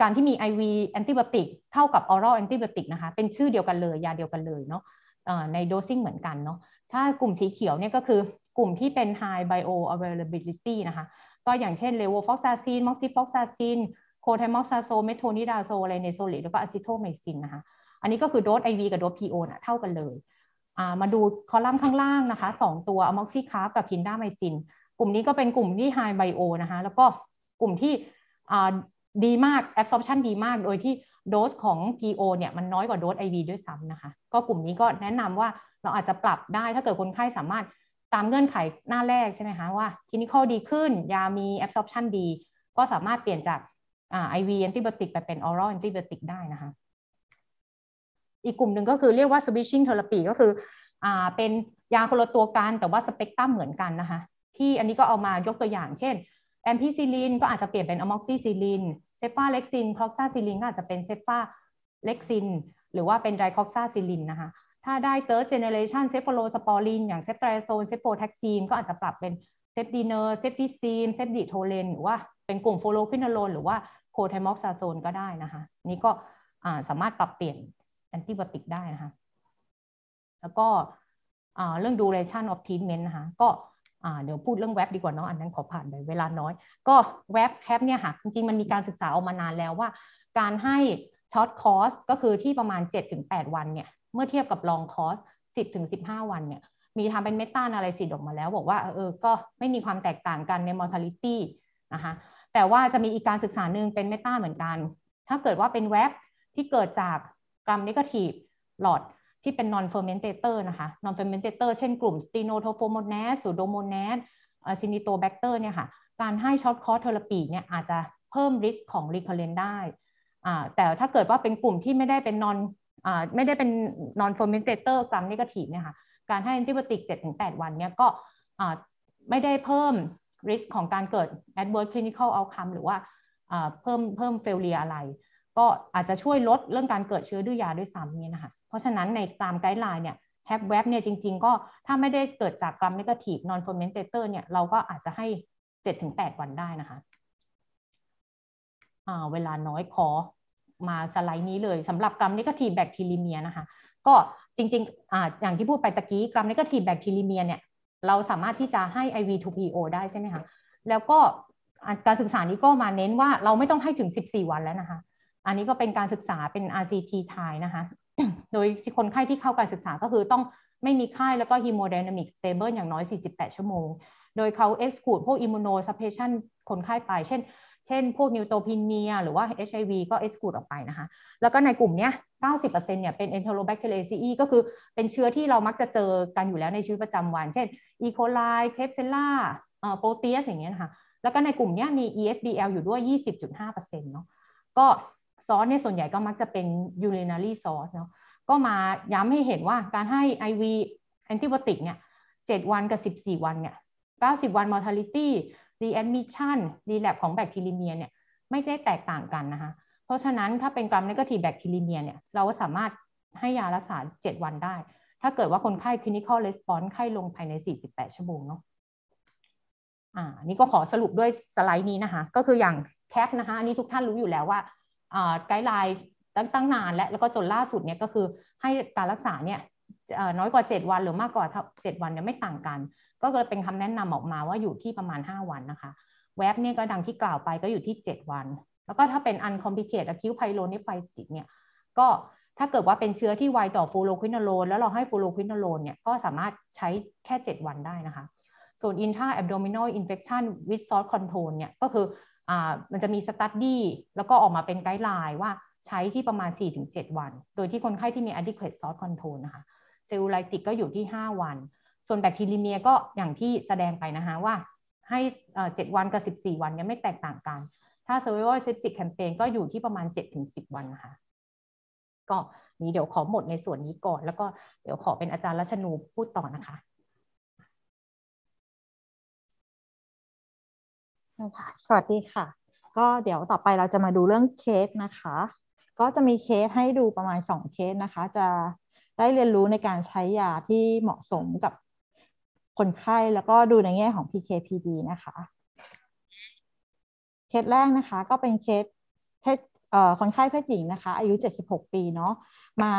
การที่มี IV แอนติบอติกเท่ากับ oral แอนติบอติกนะคะ เป็นชื่อเดียวกันเลย ยาเดียวกันเลยเนาะในโดซิ่งเหมือนกันเนาะถ้ากลุ่มสีเขียวเนี่ยก็คือกลุ่มที่เป็น high bioavailability นะคะก็อย่างเช่นเลโวฟอกซาซินม็อกซิฟอกซาซินโคไทม็อกซาโซเมโทนิดาโซไลเนโซลิดแล้วก็อะซิโทไมซินนะคะ อันนี้ก็คือโดส IV กับโดส PO นะเท่ากันเลยมาดูคอลัมน์ข้างล่างนะคะ 2 ตัวอะม็อกซิคาร์กับคินดาไมซินกลุ่มนี้ก็เป็นกลุ่มที่ไฮไบโอนะคะแล้วก็กลุ่มที่ดีมาก absorption ดีมากโดยที่โดสของ PO เนี่ย มันน้อยกว่าโดส IV ด้วยซ้ำนะคะก็กลุ่มนี้ก็แนะนำว่าเราอาจจะปรับได้ถ้าเกิดคนไข้สามารถตามเงื่อนไขหน้าแรกใช่ไหมคะว่าคลินิคอลดีขึ้น ยามี absorption ดี ก็สามารถเปลี่ยนจากไอวีแอนติบอติกไปเป็นอรัลแอนติบอติกได้นะคะอีกกลุ่มหนึ่งก็คือเรียกว่า switching therapy ก็คืออเป็นยาคนละตัวกันแต่ว่าสเปกตรัมเหมือนกันนะคะที่อันนี้ก็เอามายกตัวอย่างเช่นแอมพิซิลินก็อาจจะเปลี่ยนเป็นอะม็อกซิซิลินเซฟาเล็กซินคลอกซาซิลินก็อาจจะเป็นเซฟาเล็กซินหรือว่าเป็นไดคอกซาซิลินนะคะ ถ้าได้เ h i ร์ g เจเนเรชันเซฟโลสปอรินอย่างเซฟไตรโซนเซฟโปแท็กซีนก็อาจจะปรับเป็นเซฟดีเนอร์เซฟฟิซีนเซฟดิโทเลนหรือว่าเป็นกลุ่มโฟโลพินาโลนหรือว่าโคไทมอกซาโซนก็ได้นะคะ นี่ก็สามารถปรับเปลี่ยนแอนติบอติกได้นะคะ แล้วก็เรื่องดูเรชันออฟทีเมนต์นะคะก็เดี๋ยวพูดเรื่องแว็บดีกว่าเนาะอันนั้นขอผ่านไปเวลาน้อยก็แว็บแคปเนี่ยค่ะจริงๆ มันมีการศึกษาออกมานานแล้วว่า การให้ช็อตคอสก็คือที่ประมาณ 7-8 วันเนี่ย เมื่อเทียบกับลองคอึงส10-15 วันเนี่ย มีทำเป็นเมตาอะไรสิออกมาแล้วบอกว่าเออก็ไม่มีความแตกต่างกันในมร์ท t ลิตี้นะคะแต่ว่าจะมีอีกการศึกษาหนึ่งเป็นเมตาเหมือนกัน ถ้าเกิดว่าเป็นแว็บที่เกิดจากกรัมนิเกทีฟหลอดที่เป็น non fermentator นะคะ non fermentator เช่นกลุ่ม s t e n o t r o p h o m o n s pseudomonas ซินิโตแบคเตอร์เนี่ยค่ะ การให้ช็อตคอร์เทอราปีเนี่ยอาจจะเพิ่มริสของ r e c u r r e n ได้ แต่ถ้าเกิดว่าเป็นกลุ่มที่ไม่ได้เป็น non ไม่ได้เป็น non fermentator กรัมนิกที e เนี่ยค่ะ การให้แอนติบติก7-8 วันเนี่ย ก็ไม่ได้เพิ่ม risk ของการเกิด adverse clinical outcome หรือว่าเพิ่มเพิ่ม failure อะไร ก็อาจจะช่วยลดเรื่องการเกิดเชื้อดื้อยาด้วยซ้ำนี่นะคะเพราะฉะนั้นในตามไกด์ไลน์เนี่ยแท็บเว็บเนี่ยจริงๆ ก็ถ้าไม่ได้เกิดจากกรัมนิเกทีฟนอนเฟอร์เมนเตอร์เนี่ยเราก็อาจจะให้ 7-8 วันได้นะคะ เวลาน้อยขอมาสไลด์นี้เลยสำหรับกรัมนิเกทีฟแบคทีเรียนะคะ ก็จริงๆออย่างที่พูดไปตะกี้กรัมนิเกทีฟแบคทีเรียเนี่ย เราสามารถที่จะให้ IV2PO ได้ใช่ไหมคะ แล้วก็การศึกษานี้ก็มาเน้นว่าเราไม่ต้องให้ถึง 14 วันแล้วนะคะ อันนี้ก็เป็นการศึกษาเป็น RCT ทายนะคะโดยคน ไข้ ที่เข้าการศึกษาก็คือต้องไม่มี ไข้ แล้วก็ฮีโมเดนามิกสเตเบิลอย่าง น้อย 48 ชั่วโมง โดยเขาเอ็กซ์คูดพวกอิมมูโนซ p p เ e s s คน ไข้ ไป เช่น เช่น พวกนิวโตพินเนียหรือว่า HIV ก็เอ็กซ์คูดออกไป นะคะ แล้วก็ในกลุ่มเนี้ย90%เนี่ยเป็น e n t โรแบคทีเรียซีอีก็คือเป็นเชื้อที่เรามักจะเจอกันอยู่แล้วในชีวิตประจำวัน เช่นอีโคไลเคปเซล่าโปร t e สอย่างเงี้ยนะคะแล้วก็ในกลุ่มเนี้ยมี ESBL อยู่ด้วย 20.5%เนาะก็ซอสเนี่ยส่วนใหญ่ก็มักจะเป็นยูเรนารีซอสเนาะก็มาย้ำให้เห็นว่าการให้ IV แอนติบอติกเนี่ย7วันกับ 14 วันเนี่ย90 วัน mortality readmission r e l a p ล e ของแบคทีเรียเนี่ยไม่ได้แตกต่างกันนะคะเพราะฉะนั้นถ้าเป็นกรัมน e g a t ีแบคทีเรียเนี่ยเราก็สามารถให้ยารักษา 7 วันได้ ถ้าเกิดว่าคนไข้ clinical response ไข้ลงภายใน 48 ชั่วโมงเนาะอ่านี่ก็ขอสรุปด้วยสไลด์นี้นะคะก็คืออย่างแคปนะคะอันนี้ทุกท่านรู้อยู่แล้วว่าไกด์ไลน์ตั้งนานและแล้วก็จนล่าสุดเนี่ยก็คือให้การรักษาเนี่ยน้อยกว่า 7 วันหรือมากกว่า 7 วันเนี่ยไม่ต่างกัน ก็เลยเป็นคำแนะนำออกมาว่าอยู่ที่ประมาณ 5 วันนะคะเว็บเนี่ยก็ดังที่กล่าวไปก็อยู่ที่ 7 วัน แล้วก็ถ้าเป็นอันคอมพิเคตอะคิวไพโลนิไฟติตเนี่ย ก็ถ้าเกิดว่าเป็นเชื้อที่ไวต่อฟูโรควินโลนแล้วเราให้ฟูโรควินโลนเนี่ยก็สามารถใช้แค่ 7 วันได้นะคะส่วนอินทราแอบโดมิโนอินเฟคชันวิดซอสคอนโทรลเนี่ยก็คือมันจะมีสตัดดี้แล้วก็ออกมาเป็นไกด์ไลน์ว่าใช้ที่ประมาณ 4-7 วัน โดยที่คนไข้ที่มี adequate source control นะคะเซลลูไลติกก็อยู่ที่ 5 วัน ส่วนแบคทีเรียก็อย่างที่แสดงไปนะคะว่าให้เจ็ดวันกับ 14 วันเนีไม่แตกต่างกัน ถ้า survival septic campaign ก็อยู่ที่ประมาณ 7-10 วันนะคะ ก็นี้เดี๋ยวขอหมดในส่วนนี้ก่อน แล้วก็เดี๋ยวขอเป็นอาจารย์รัชนูพูดต่อนะคะะคะสวัสดีค่ะ ก็เดี๋ยวต่อไปเราจะมาดูเรื่องเคสนะคะ ก็จะมีเคสให้ดูประมาณ 2 เคสนะคะ จะได้เรียนรู้ในการใช้ยาที่เหมาะสมกับคนไข้แล้วก็ดูในแง่ของ PKPD นะคะเคสแรกนะคะก็เป็นเคสเพศคนไข้เพศหญิงนะคะอายุ 76 ปีเนาะมา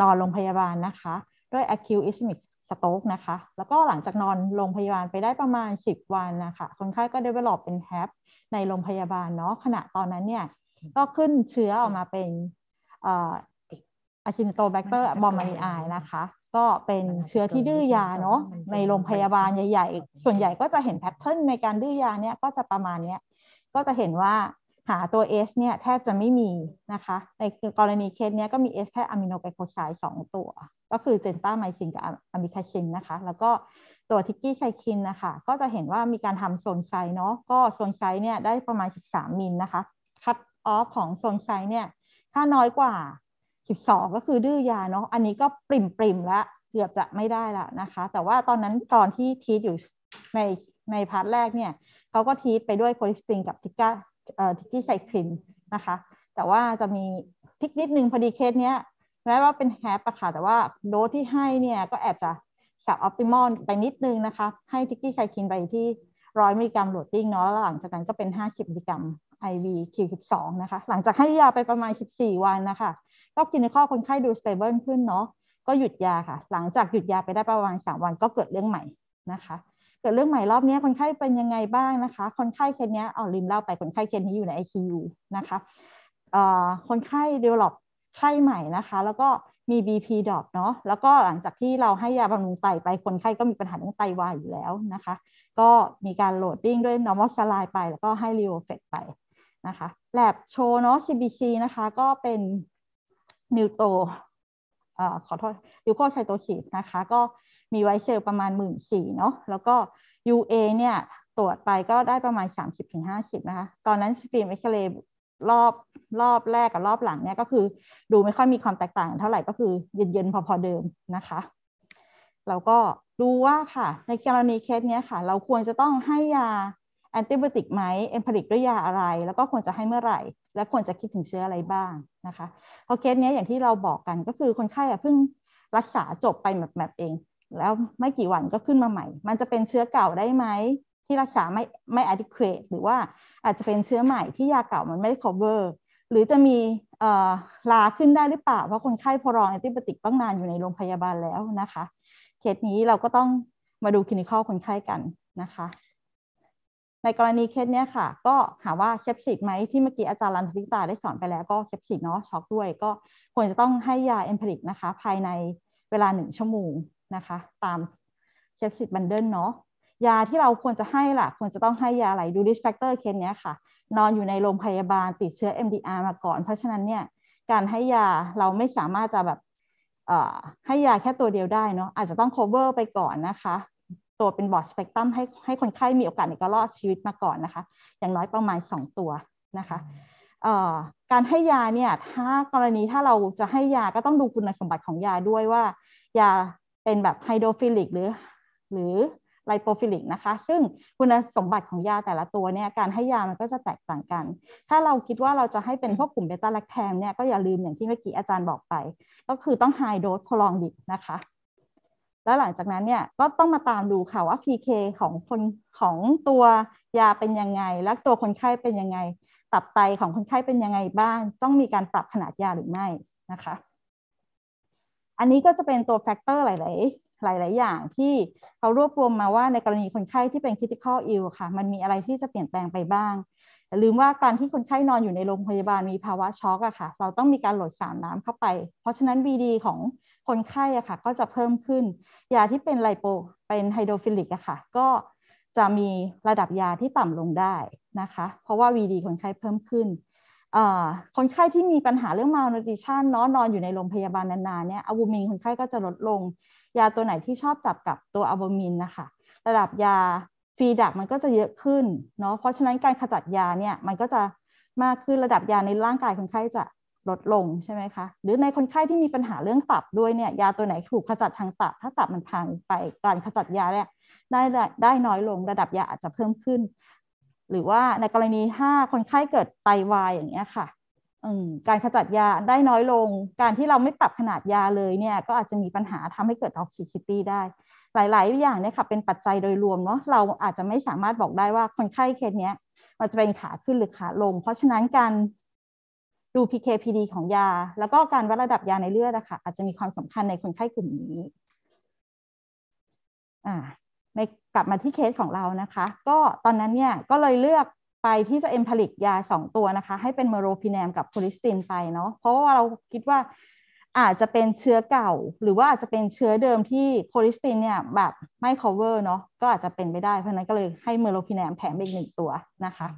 นอนโรงพยาบาลนะคะ ด้วย acute ischemic สโตอกนะคะ แล้วก็หลังจากนอนโรงพยาบาลไปได้ประมาณ 10 วันนะคะคนไข้ก็ develop เป็นแฮปในโรงพยาบาลเนาะ ขณะตอนนั้นเนี่ยก็ขึ้นเชื้อออกมาเป็นอะชินโตแบคเตอร์บอมมานีไอนะคะ ก็เป็นเชื้อที่ดื้อยาเนาะในโรงพยาบาลใหญ่ๆ ส่วนใหญ่ก็จะเห็นแพทเทิร์นในการดื้อยาเนี่ยก็จะประมาณเนี้ยก็จะเห็นว่าหาตัว S เนี่ยแทบจะไม่มีนะคะในกรณีเคสเนี้ยก็มี S แค่อะมิโนไกโคไซด์สองตัว ก็คือเจนต้าไมซินกับอะมิคาชินนะคะแล้วก็ตัวทิกกี้ไซคินนะคะก็จะเห็นว่ามีการทำโซนไซเนาะก็โซนไซเนี่ยได้ประมาณ 13 มิลนะคะคัตออฟของโซนไซเนี่ยถ้าน้อยกว่า 12 ก็คือดื้อยาเนาะอันนี้ก็ปริมปริมแล้วเกือบจะไม่ได้ละนะคะ แต่ว่าตอนนั้นตอนที่ทีทอยู่ในในพาร์ทแรกเนี่ยเขาก็ทีทไปด้วยโคลิสตินกับทิกก้าทิกกี้ไซคลินนะคะแต่ว่าจะมีทิกนิดนึงพอดีเคสเนี้ย แม้ว่าเป็นแฮปอะค่ะแต่ว่าโดสที่ให้เนี่ยก็แอบจะสับออปติมอลไปนิดนึงนะคะ ให้ทิกกี้ไซคลินไปที่ร้อยมิลลิกรัมโหลดดิ้งเนาะแล้วหลังจากนั้นก็เป็น 50มิลลิกรัม IV Q12 นะคะหลังจากให้ยาไปประมาณ 14 วันนะคะก็กินในข้อคนไข้ดูสเตเบิลขึ้นเนาะก็หยุดยาค่ะ หลังจากหยุดยาไปได้ประมาณ3วันก็เกิดเรื่องใหม่นะคะเกิดเรื่องใหม่รอบนี้คนไข้เป็นยังไงบ้างนะคะ คนไข้เคสนี้เอาลืมเล่าไปคนไข้เคสนี้อยู่ใน ICU นะคะคนไข้ develop ไข้ใหม่นะคะ แล้วก็มี BP ดรอปเนาะแล้วก็หลังจากที่เราให้ยาบำรุงไตไปคนไข้ก็มีปัญหาเรื่องไตวายอยู่แล้วนะคะก็มีการโหลดดิ้งด้วย normal saline ไป แล้วก็ให้ r e o f e c ไปนะคะแลบโชว์เนาะ CBC นะคะก็เป็นนิวโตอขอโทษยูโคไซโตซิสนะคะก็มีไวเซ์ประมาณ 1 4ื่นเนาะ แล้วก็ UA เนี่ย ตรวจไปก็ได้ประมาณ 30-50 นะคะ ตอนนั้นฟิล์มเอ็กซเรย์รอบ รอบแรกกับรอบหลังเนี่ย ก็คือ ดูไม่ค่อยมีความแตกต่างเท่าไหร่ก็คือเย็น ๆ พอ ๆเดิมนะคะ แล้วก็ ดูว่าค่ะ ในกรณีเคสเนี้ยค่ะ เราควรจะต้องให้ยาแอนติบอติกไหมเอมพาริกด้วยยาอะไร แล้วก็ควรจะให้เมื่อไหร่ และควรจะคิดถึงเชื้ออะไรบ้างนะคะเพราะเคสเนี้ยอย่างที่เราบอกกันก็คือคนไข้อะเพิ่งรักษาจบไปแบบแบบเองแล้วไม่กี่วันก็ขึ้นมาใหม่ มันจะเป็นเชื้อเก่าได้ไหมที่รักษาไม่ไม่ adequate หรือว่าอาจจะเป็นเชื้อใหม่ ที่ยาเก่ามันไม่ได้ cover หรือจะมีลาขึ้นได้หรือเปล่าเพราะคนไข้พอรองแอนติบอติกต้องนานอยู่ในโรงพยาบาลแล้วนะคะเคสนี้เราก็ต้องมาดูคลินิคอลคนไข้กันนะคะ ในกรณีเคสเนี้ยค่ะก็หาว่าเซปซิดไหมที่เมื่อกี้อาจารย์รันทิตาได้สอนไปแล้วก็เซปซิดเนาะช็อกด้วย ก็ควรจะต้องให้ยาเอมพลิกนะคะภายในเวลาหนึ่งชั่วโมงนะคะตามเคปซิดบันเดิลเนาะยาที่เราควรจะให้ล่ะ ควรจะต้องให้ยาอะไรดูริสแฟกเตอร์เคสเนี้ยค่ะนอนอยู่ในโรงพยาบาลติดเชื้อ MDR มาก่อน เพราะฉะนั้นเนี่ยการให้ยาเราไม่สามารถจะแบบให้ยาแค่ตัวเดียวได้เนาะอาจจะต้อง cover ไปก่อนนะคะ ตัวเป็นบอดสเปกตรัมให้ให้คนไข้มีโอกาสในการรอดชีวิตมาก่อนนะคะอย่างน้อยประมาณ2ตัวนะคะการให้ยาเนี่ยถ้ากรณีถ้าเราจะให้ยาก็ต้องดูคุณสมบัติของยาด้วยว่า ยาเป็นแบบไฮโดรฟิลิกหรือหรือไลโปฟิลิกนะคะ ซึ่งคุณสมบัติของยาแต่ละตัวเนี่ย การให้ยามันก็จะแตกต่างกัน ถ้าเราคิดว่าเราจะให้เป็นพวกกลุ่มเบต้าแลคแทนเนี่ยก็อย่าลืมอย่างที่เมื่อกี้อาจารย์บอกไป ก็คือต้องไฮโดรพลองดิบนะคะ แล้วหลังจากนั้นเนี่ย ก็ต้องมาตามดูค่ะว่า PK ของคนของตัวยาเป็นยังไง และตัวคนไข้เป็นยังไงตับไตของคนไข้เป็นยังไงบ้าง ต้องมีการปรับขนาดยาหรือไม่นะคะอันนี้ก็จะเป็นตัวแฟกเตอร์หลาย ๆ หลาย ๆอย่างที่เขารวบรวมมาว่าในกรณีคนไข้ที่เป็นค r i t i c a l ill ค่ะ มันมีอะไรที่จะเปลี่ยนแปลงไปบ้าง อย่าลืมว่าการที่คนไข้นอนอยู่ในโรงพยาบาลมีภาวะช็อกอะค่ะเราต้องมีการโหลดสารน้ำเข้าไปเพราะฉะนั้น BD ของคนไข้อะค่ะก็จะเพิ่มขึ้นยาที่เป็นไลโปเป็นไฮโดรฟิลิกอะค่ะก็จะมีระดับยาที่ต่ำลงได้นะคะ เพราะว่า VD คนไข้เพิ่มขึ้นคนไข้ที่มีปัญหาเรื่องมาลน u t r ิชันเนาะนอนอยู่ในโรงพยาบาลนานๆเนี่ยอะบูมินคนไข้ก็จะลดลง ยาตัวไหนที่ชอบจับกับตัวอะบูมินนะคะระดับยาฟีดักมันก็จะเยอะขึ้นเนาะเพราะฉะนั้นการขจัดยาเนี่ยมันก็จะมากขึ้นระดับยาในร่างกายคนไข้จะลดลงใช่ไหมคะหรือในคนไข้ที่มีปัญหาเรื่องตับด้วยเนี่ยยาตัวไหนถูกขจัดทางตับถ้าตับมันพังไปการขจัดยาเนี่ยได้ได้น้อยลงระดับยาอาจจะเพิ่มขึ้นหรือว่าในกรณีถ้าคนไข้เกิดไตาวาย อย่างเงี้ยค่ะ การขจัดยาได้น้อยลง การที่เราไม่ปรับขนาดยาเลยเนี่ย ก็อาจจะมีปัญหาทำให้เกิดท็อกซิซิตี้ได้ หลายๆ อย่างเนี่ยค่ะเป็นปัจจัยโดยรวมเนาะ เราอาจจะไม่สามารถบอกได้ว่า คนไข้เคสเนี้ยมันจะเป็นขาขึ้นหรือขาลง เพราะฉะนั้นการดู PK/PD ของยา แล้วก็การวัดระดับยาในเลือดนะคะอาจจะมีความสำคัญในคนไข้กลุ่มนี้ อ่าในกลับมาที่เคสของเรานะคะก็ตอนนั้นเนี่ยก็เลยเลือกไปที่จะเอ็มผลิตยา 2 ตัวนะคะ ให้เป็นเมโรพินมกับโพลิสตินไปเนาะเพราะว่าเราคิดว่าอาจจะเป็นเชื้อเก่าหรือว่าอาจจะเป็นเชื้อเดิมที่โพลิสตินเนี่ยแบบไม่ cover เนาะก็อาจจะเป็นไม่ได้เพราะนั้นก็เลยให้เมโรพินมแถมอีกหนึ่งตัวนะคะ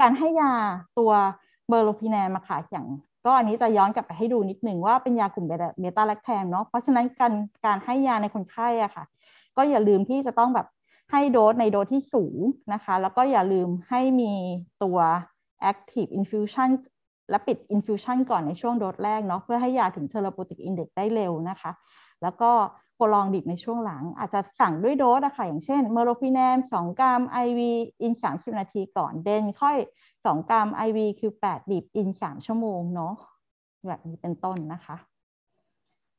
การให้ยาตัวเมโรพินมมาค่ะอย่างก็อันนี้จะย้อนกลับไปให้ดูนิดหนึ่งว่าเป็นยากลุ่มเบต้าแลคแทมเนาะเพราะฉะนั้นการการให้ยาในคนไข้อะค่ะก็อย่าลืมที่จะต้องแบบให้โดสในโดสที่สูงนะคะ แล้วก็อย่าลืมให้มีตัว active infusion และปิด infusion ก่อนในช่วงโดสแรกเนาะเพื่อให้ยาถึง therapeutic index ได้เร็วนะคะ แล้วก็โดลองดิบในช่วงหลัง อาจจะสั่งด้วยโดสอะค่ะอย่างเช่น เมโลฟิแนม 2 กรัม IV อิน 30 นาทีก่อนเดนค่อยสองกรัม IV คือแปดบีบอินสามชั่วโมงเนาะแบบนี้เป็นต้นนะคะ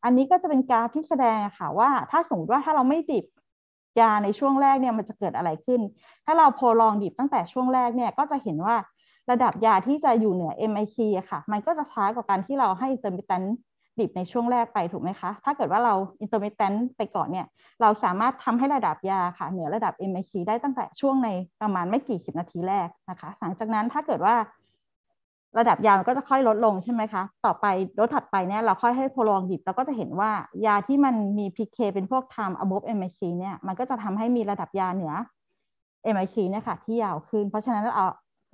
อันนี้ก็จะเป็นกราฟที่แสดงค่ะว่า ถ้าสมมติว่าถ้าเราไม่ดิบยาในช่วงแรกเนี่ย มันจะเกิดอะไรขึ้น ถ้าเราโพลองดิบตั้งแต่ช่วงแรกเนี่ย ก็จะเห็นว่าระดับยาที่จะอยู่เหนือ MIC ค่ะ มันก็จะช้ากว่าการที่เราให้เติมเปตันดิบในช่วงแรกไปถูกไหมคะ ถ้าเกิดว่าเราอินเตอร์มิเตนต์ไปก่อนเนี่ย เราสามารถทำให้ระดับยาค่ะ เหนือระดับ m อ c ได้ตั้งแต่ช่วงในประมาณไม่กี่สิบนาทีแรกนะคะ หลังจากนั้นถ้าเกิดว่าระดับยามันก็จะค่อยลดลงใช่ไหมคะ ต่อไปลดถัดไปเนี่ย เราค่อยให้โพลองดิบ เราก็จะเห็นว่ายาที่มันมี PK เป็นพวก time above MIC เนี่ย มันก็จะทำให้มีระดับยาเหนือ MIC เนี่ยค่ะที่ยาวขึ้น เพราะฉะนั้นเรา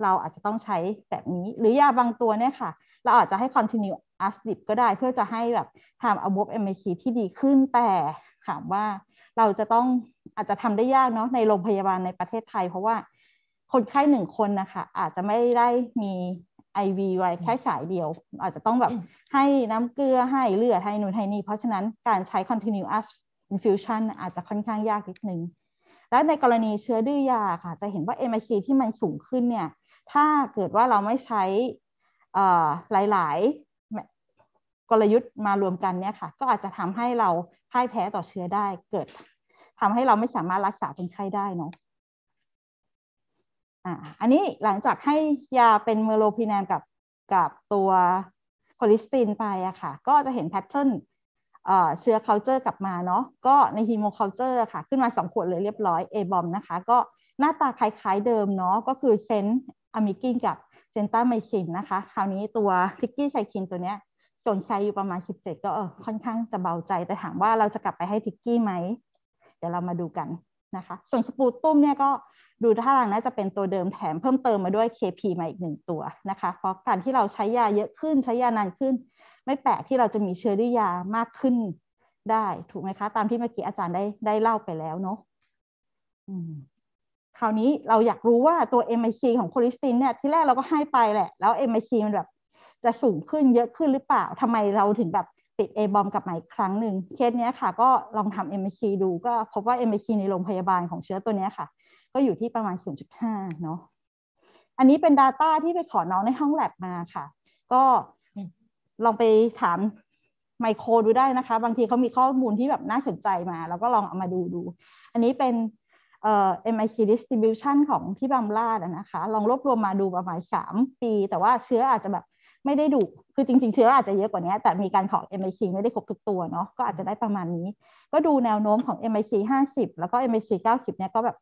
เราอาจจะต้องใช้แบบนี้ หรือยาบางตัวเนี่ยค่ะ เราอาจจะให้ continue อัสดิบก็ได้เพื่อจะให้แบบทำ above m คีที่ดีขึ้นแต่ถามว่าเราจะต้องอาจจะทำได้ยากเนาะในโรงพยาบาลในประเทศไทย เพราะว่าคนไข้หนึ่งคนนะคะอาจจะไม่ได้มี IV ไว้แค่สายเดียว อาจจะต้องแบบให้น้ำเกลือให้เลือด ให้นูนให้นี่ เพราะฉะนั้นการใช้ continuous infusion อาจจะค่อนข้างยากนิดนึงและในกรณีเชื้อดื้อยาค่ะจะเห็นว่า MIC ที่มันสูงขึ้นเนี่ยถ้าเกิดว่าเราไม่ใช้หลายกลยุทธ์มารวมกันเนี่ยค่ะ ก็อาจจะทำให้เราพ่ายแพ้ต่อเชื้อได้เกิด ทำให้เราไม่สามารถรักษาคนไข้ได้เนาะอ่าอันนี้หลังจากให้ยาเป็นเมโลพินามกับกับตัวโคลิสตินไปอะค่ะก็จะเห็นแพทเทิร์นเชื้อ c u เจอร์ กลับมาเนาะก็ในฮีโม c u เจอร์ค่ะ ขึ้นมา2ขวดเลยเรียบร้อย เอบอมนะคะก็หน้าตาคล้ายๆเดิมเนาะก็คือเซนต์อะมิกินกับเซนต้าไมคินนะคะคราวนี้ตัวทิกกี้ไชคินตัวเนี้ยส่วนไซอยู่ประมาณ 17 ก็ค่อนข้างจะเบาใจ แต่ถามว่าเราจะกลับไปให้ทิกกี้ไหม เดี๋ยวเรามาดูกันนะคะ ส่วนสปูตุ้มเนี่ยก็ดูท่าทางน่าจะเป็นตัวเดิมแถม เพิ่มเติมมาด้วย KP มาอีกหนึ่งตัวนะคะ เพราะการที่เราใช้ยาเยอะขึ้นใช้ยานานขึ้น ไม่แปลกที่เราจะมีเชื้อด้วยยามากขึ้นได้ถูกไหมคะ ตามที่เมื่อกี้อาจารย์ได้ได้เล่าไปแล้วเนาะคราวนี้เราอยากรู้ว่าตัว MIC ของโคลิสตินเนี่ยที่แรกเราก็ให้ไปแหละแล้ว MIC มันแบบจะสูงขึ้นเยอะขึ้นหรือเปล่าทำไมเราถึงแบบติดเอบอมกลับมาอีกครั้งหนึ่งเคสนี้ค่ะก็ลองทำเอ็มคีดูก็ พบว่าเอ็มคีในโรงพยาบาลของเชื้อตัวนี้ค่ะ ก็อยู่ที่ประมาณ 0.5 เนาะอันนี้เป็น Data ที่ไปขอน้องในห้องแลบมาค่ะ ก็ลองไปถามไมโคร ดูได้นะคะ บางทีเขามีข้อมูลที่แบบน่าสนใจมา แล้วก็ลองเอามาดูดู อันนี้เป็นเอ่อ MIC distribution ของที่บัมลาดนะคะ ลองรวบรวมมาดูประมาณ 3 ปี แต่ว่าเชื้ออาจจะแบบไม่ได้ดุคือจริงๆเชื้ออาจจะเยอะกว่านี้ แต่มีการขอ MIC ไม่ได้ครบทุกตัวเนาะ ก็อาจจะได้ประมาณนี้ ก็ดูแนวโน้มของ MIC 50 แล้วก็ MIC 90 เนี่ยก็แบบ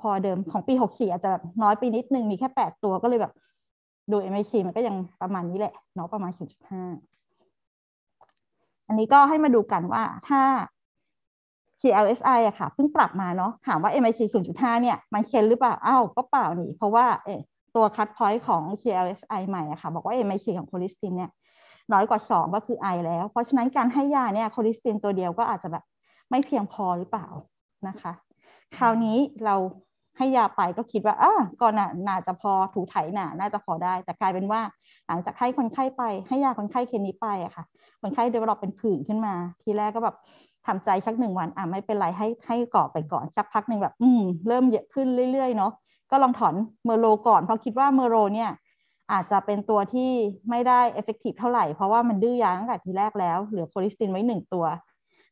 พอๆเดิมของปี64อาจจะแบบน้อยปีนิดนึง มีแค่ 8 ตัวก็เลยแบบ ดู MIC มันก็ยังประมาณนี้แหละเนาะประมาณ0.5อันนี้ก็ให้มาดูกันว่าถ้า CLSI อะค่ะเพิ่งปรับมาเนาะถามว่า MIC 0.5เนี่ย มันเคนหรือเปล่า อ้าวก็เปล่านี่เพราะว่าเอตัว คัดพอยต์ของ KLSI ใหม่อะค่ะ บอกว่า m i c ของโคลิสตินเนี่ย น้อยกว่า 2 ก็คือ I แล้ว เพราะฉะนั้นการให้ยาเนี่ยโคลิสตินตัวเดียวก็อาจจะแบบไม่เพียงพอหรือเปล่านะคะ คราวนี้เราให้ยาไปก็คิดว่าอ่ะก็น่านาจะพอถูไถหนาน่าจะพอได้ แต่กลายเป็นว่าหลังจากให้คนไข้ไป ให้ยา คนไข้เคสนี้ไปอะค่ะคนไข้เดเวลลอปเป็นผื่นขึ้นมา ทีแรกก็แบบทำใจสักหนึ่งวันอ่ะไม่เป็นไรให้ให้ก่อไปก่อนสักพักหนึ่งแบบอืมเริ่มเยอะขึ้นเรื่อยๆเนาะก็ลองถอนเมอร์โลก่อนเพราะคิดว่าเมอร์โลเนี่ย อาจจะเป็นตัวที่ไม่ได้เอฟเฟกตีฟเท่าไหร่ เพราะว่ามันดื้อยาตั้งแต่ทีแรกแล้วเหลือโคลิสตินไว้หนึ่งตัว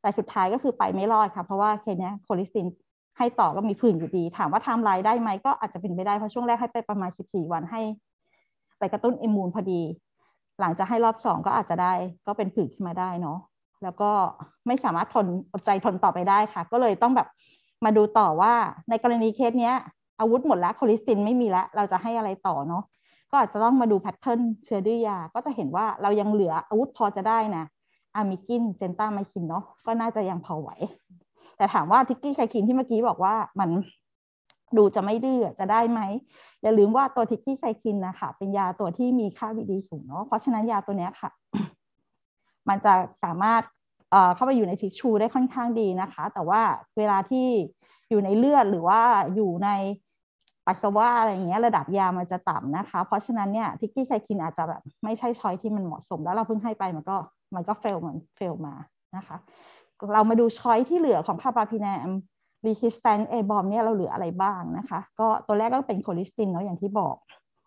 แต่สุดท้ายก็คือไปไม่รอดค่ะเพราะว่าเคสนี้โคลิสตินให้ต่อก็มีผื่นอยู่ดี ถามว่าทำลายได้ไหมก็อาจจะเป็นไม่ได้ เพราะช่วงแรกให้ไปประมาณ 14 วันให้ ไปกระตุ้นอิมูนพอดี หลังจากให้รอบสองก็อาจจะได้ก็เป็นผื่นขึ้นมาได้เนาะแล้วก็ไม่สามารถทนอดใจทนต่อไปได้ค่ะ ก็เลยต้องแบบมาดูต่อว่าในกรณีเคสเนี้ยอาวุธหมดแล้วคอลิสตินไม่มีแล้วเราจะให้อะไรต่อเนาะก็อาจจะต้องมาดูแพทเทิร์นเชื้อดื้อยา ก็จะเห็นว่าเรายังเหลืออาวุธพอจะได้นะอามิกินเจนต้าไมคินเนาะก็น่าจะยังพอไหวแต่ถามว่าทิกกี้ไคคินที่เมื่อกี้บอกว่ามันดูจะไม่ดื้อจะได้ไหมอย่าลืมว่าตัวทิกกี้ไคคินนะคะเป็นยาตัวที่มีค่าวีดีสูงเนาะเพราะฉะนั้นยาตัวนี้ค่ะ มันจะสามารถเข้าไปอยู่ในทิชชูได้ค่อนข้างดีนะคะ แต่ว่าเวลาที่อยู่ในเลือดหรือว่าอยู่ในปัสสาวะอะไรอย่างเงี้ยระดับยามันจะต่ำนะคะ เพราะฉะนั้นเนี่ยทิกกี้ไคคินอาจจะแบบไม่ใช่ช้อยที่มันเหมาะสม แล้วเราเพิ่งให้ไปมันก็มันก็เฟลเหมือนเฟลมานะคะ เรามาดูช้อยที่เหลือของคาปาพินามรีคิสแตนเอบอมเนี่ยเราเหลืออะไรบ้างนะคะก็ตัวแรกก็เป็นโคลิสตินเนาะอย่างที่บอก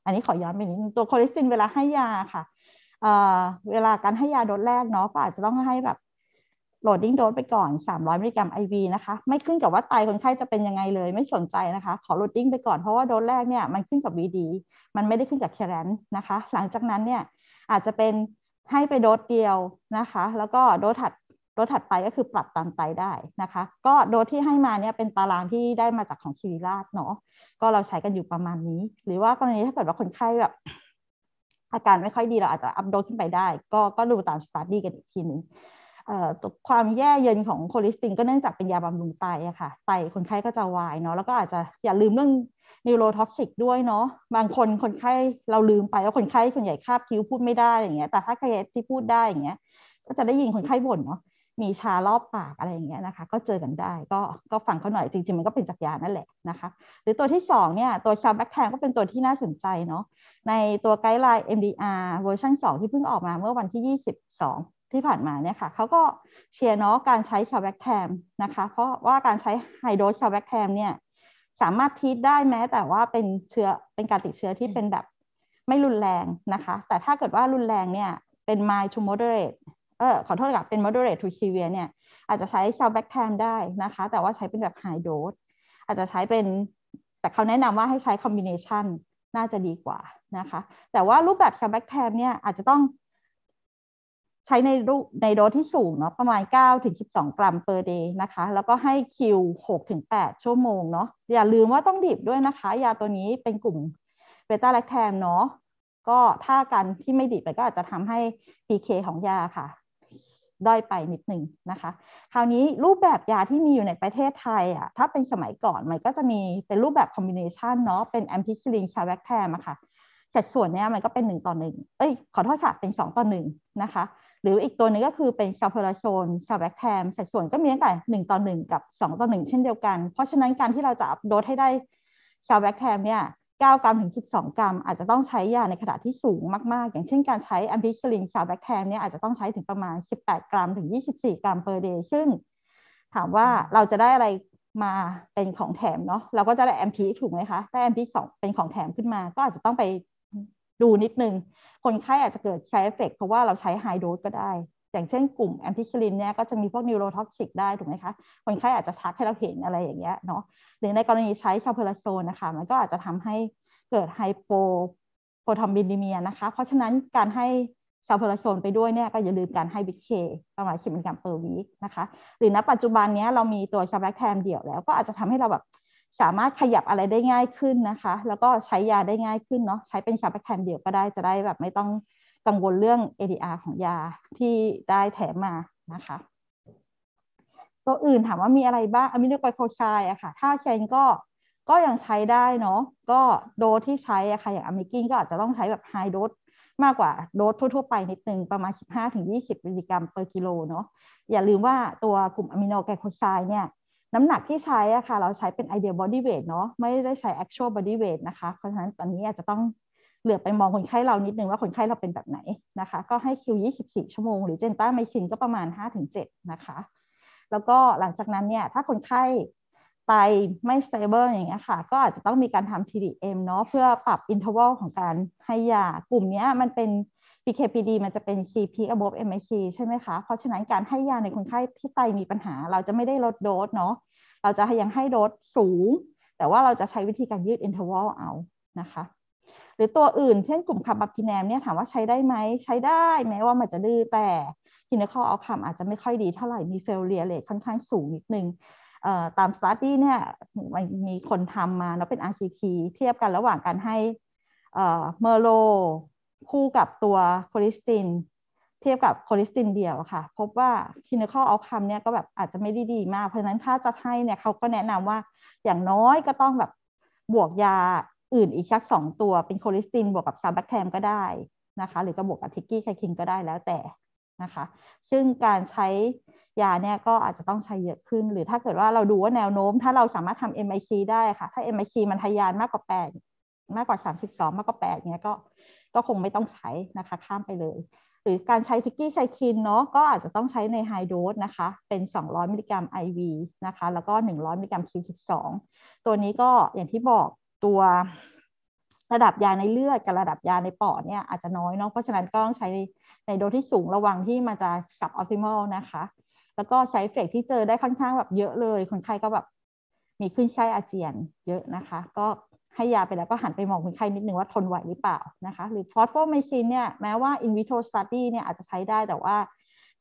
อันนี้ขอย้อนไปนิดนึงตัวโคลิสติน เวลาให้ยาค่ะเวลาการให้ยาโดสแรกเนาะก็อาจจะต้องให้แบบโหลดดิ้งโดสไปก่อน 300มิลลิกรัม IV นะคะ ไม่ขึ้นกับว่าไตคนไข้จะเป็นยังไงเลย ไม่สนใจนะคะ ขอโหลดดิ้งไปก่อน เพราะว่าโดสแรกเนี่ยมันขึ้นกับ VD มันไม่ได้ขึ้นกับแครนนะคะ หลังจากนั้นเนี่ยอาจจะเป็นให้ไปโดสเดียวนะคะ แล้วก็โดสถัดโดสถัดไปก็คือปรับตามไตได้นะคะ ก็โดสที่ให้มาเนี่ยเป็นตารางที่ได้มาจากของคีริราชเนาะ ก็เราใช้กันอยู่ประมาณนี้ หรือว่ากรณีถ้าเกิดว่าคนไข้แบบอาการไม่ค่อยดีเราอาจจะอัปโดสขึ้นไปได้ ก็ก็ดูตามสตาร์ดี้กันอีกทีหนึ่งความแย่เย็นของโคลิสตินก็เนื่องจากเป็นยาบำรุงไตอะค่ะไตคนไข้ก็จะวายเนาะแล้วก็อาจจะอย่าลืมเรื่องนิวโรท็อกซิกด้วยเนาะบางคนคนไข้เราลืมไปว่าคนไข้ส่วนใหญ่คาบคิ้วพูดไม่ได้อย่างเงี้ยแต่ถ้าใครที่พูดได้อย่างเงี้ยก็จะได้ยินคนไข้บ่นเนาะมีชารอบปากอะไรอย่างเงี้ยนะคะก็เจอกันได้ก็ก็ฟังเขาหน่อยจริงๆมันก็เป็นจากยานั่นแหละนะคะหรือตัวที่2เนี่ย ตัวชาแบคแทนก็เป็นตัวที่น่าสนใจเนาะในตัวไกด์ไลน์ MDR เวอร์ชัน2 ที่เพิ่งออกมาเมื่อวันที่ 22ที่ผ่านมาเนี่ยค่ะเขาก็เชียร์เนาะการใช้ชาแบกแทมนะคะเพราะว่าการใช้ไฮโดรชาแบกแทมเนี่ย สามารถทีดได้แม้แต่ว่าเป็นเชื้อเป็นการติดเชื้อที่เป็นแบบไม่รุนแรงนะคะ แต่ถ้าเกิดว่ารุนแรงเนี่ย เป็น mild to moderate เออขอโทษกับเป็น moderate to severe เนี่ยอาจจะใช้ชาแบคแทมได้นะคะ แต่ว่าใช้เป็นแบบไฮโดรอาจจะใช้เป็นแต่เขาแนะนำว่าให้ใช้คอมบิเนชันน่าจะดีกว่านะคะ แต่ว่ารูปแบบชาแบคแทมเนี่ยอาจจะต้องใช้ในรูในโดสที่สูงเนาะประมาณ9ถึง12 กรัม per day นะคะ แล้วก็ให้คิว6ถึง8ชั่วโมงเนาะอย่าลืมว่าต้องดิบด้วยนะคะ ยาตัวนี้เป็นกลุ่มเบต้าแลคแทนเนาะก็ถ้าการที่ไม่ดิบไปก็อาจจะทำให้ PK ของยาค่ะด้อยไปนิดหนึ่งนะคะ คราวนี้รูปแบบยาที่มีอยู่ในประเทศไทยอ่ะถ้าเป็นสมัยก่อน มันก็จะมีเป็นรูปแบบคอมบิเนชันเนาะเป็นแอมพิซิลินชาแวคแทมอะค่ะแัดส่วนเนี้ยมันก็เป็นหนึ่งต่อหนึ่งเอ้ยขอโทษค่ะเป็นสองต่อหนึ่งนะคะหรืออีกตัวนึงก็คือเป็นชาโพลาโซนชาแบคแทมสัดส่วนก็มีตั้งแต่หนึ่งต่อหนึ่งกับสองต่อหนึ่งเช่นเดียวกัน เพราะฉะนั้นการที่เราจะอัพโดสให้ได้ชาแบคแทมเนี่ย 9 กรัมถึง 12 กรัม อาจจะต้องใช้ยาในขนาดที่สูงมาก ๆ อย่างเช่นการใช้แอมพิซิลินชาแบคแทมเนี่ยอาจจะต้องใช้ถึงประมาณ 18 กรัมถึง 24 กรัม per day ซึ่งถามว่าเราจะได้อะไรมาเป็นของแถมเนาะ เราก็จะได้แอมพีถูกไหมคะได้แอมพีสองเป็นของแถมขึ้นมา ก็อาจจะต้องไปดูนิดนึง คนไข้อาจจะเกิดใช้เอฟเฟกเพราะว่าเราใช้ไฮโดสก็ได้ อย่างเช่นกลุ่มแอมพิซิลินเนี่ย ก็จะมีพวกนิวโรท็อกซิกได้ ถูกไหมคะ คนไข้อาจจะชักให้เราเห็นอะไรอย่างเงี้ยเนาะ หรือในกรณีใช้ซาเพลโซนนะคะ มันก็อาจจะทำให้เกิดไฮโปโพทอมบินดิเมียนะคะ เพราะฉะนั้นการให้ซาเพลโซนไปด้วยเนี่ยก็อย่าลืมการให้บิเคประมาณสิบมิลลิกรัมเปอร์วีนะคะ หรือณปัจจุบันเนี้ยเรามีตัวซาแบคแทมเดี่ยวแล้วก็อาจจะทำให้เราแบบสามารถขยับอะไรได้ง่ายขึ้นนะคะ แล้วก็ใช้ยาได้ง่ายขึ้นเนาะใช้เป็นชาร์แคนเดียวก็ได้จะได้แบบไม่ต้องกังวลเรื่อง ADR ของยาที่ได้แถมมานะคะ ตัวอื่นถามว่ามีอะไรบ้างอะมิโนไกลโคไซด์อะค่ะถ้าเชนก็ก็ยังใช้ได้ เนาะก็โดสที่ใช้อะค่ะอย่างอะมิกินก็อาจจะต้องใช้แบบไฮโดสมากกว่าโดสทั่วๆไปนิดนึงประมาณ 15-20 มิลลิกรัมต่อกิโลเนาะอย่าลืมว่าตัวกลุ่มอะมิโนไกลโคไซด์เนี่ยน้ำหนักที่ใช้อะค่ะเราใช้เป็น ideal body weight เนาะไม่ได้ใช้ actual body weight นะคะเพราะฉะนั้นตอนนี้อาจจะต้องเหลือไปมองคนไข้เรานิดนึงว่าคนไข้เราเป็นแบบไหนนะคะ ก็ให้คิว24 ชั่วโมง หรือเจนต้าไมคินก็ประมาณ 5-7 นะคะ แล้วก็หลังจากนั้นเนี่ยถ้าคนไข้ไตไม่ stable อย่างเงี้ยค่ะก็อาจจะต้องมีการทำ TDM เนาะเพื่อปรับ interval ของการให้ยากลุ่มนี้มันเป็น BKPD มันจะเป็น k p a b o v e MIC ใช่ไหมคะ เพราะฉะนั้นการให้ยาในคนไข้ที่ไตมีปัญหา เราจะไม่ได้ลดโดสเนาะ เราจะยังให้โดสสูง แต่ว่าเราจะใช้วิธีการยืดอินเทอร์วัลเอา นะคะ หรือตัวอื่นเช่นกลุ่มคาร์บับพิแนมเนี่ยถามว่าใช้ได้ไหมใช้ได้แม้ว่ามันจะดื้อแต่ clinical outcome อาจจะไม่ค่อยดีเท่าไหร่มี failure rate ค่อนข้างสูงนิดนึงตาม study เนี่ยมันมีคนทำมาเนาะเป็น RCT เทียบกันระหว่างการให้เมอร์โลคู่กับตัวโคลิสตินเทียบกับโคลิสตินเดียวค่ะ พบว่าคิน n คอ a l อ u ค c o เนี่ยก็แบบอาจจะไม่ได้ดีมาก เพราะฉะนั้นถ้าจะให้เนี่ยเขาก็แนะนำว่าอย่างน้อยก็ต้องแบบ บวกยาอื่นอีกสักสองตัวเป็นโคลิสตินบวกกับซาบัคแทมก็ได้นะคะหรือจะบวกกับทิกกี้ไคคินก็ได้แล้วแต่นะคะ ซึ่งการใช้ยาเนี่ยก็อาจจะต้องใช้เยอะขึ้น หรือถ้าเกิดว่าเราดูว่าแนวโน้มถ้าเราสามารถทำ MIC ได้ค่ะถ้า MIC มันทะยานมากกว่า8มากกว่า 32 มากกว่า8เนี้ยก็ก็คงไม่ต้องใช้นะคะข้ามไปเลย หรือการใช้พิกกี้ไซคินเนาะก็อาจจะต้องใช้ในไฮโดสนะคะ เป็น 200มิลลิกรัม IV นะคะ แล้วก็ 100มิลลิกรัม Q12 ตัวนี้ก็อย่างที่บอกตัวระดับยาในเลือด กับระดับยาในปอดเนี่ยอาจจะน้อยเนาะเพราะฉะนั้นก็ต้องใช้ในโดสที่สูงระวังที่มันจะสับออพติมอลนะคะ แล้วก็ไซเฟกที่เจอได้ค่อนข้างแบบเยอะเลย คนไข้ก็แบบมีขึ้นไส้อาเจียนเยอะนะคะ ก็ให้ยาไปแล้วก็หันไปมองคนไข้นิดนึงว่าทนไหวหรือเปล่านะคะหรือฟอสโฟมมซินเนี่ย แม้ว่าอินวิโทสตัดดี้เนี่ยอาจจะใช้ได้แต่ว่า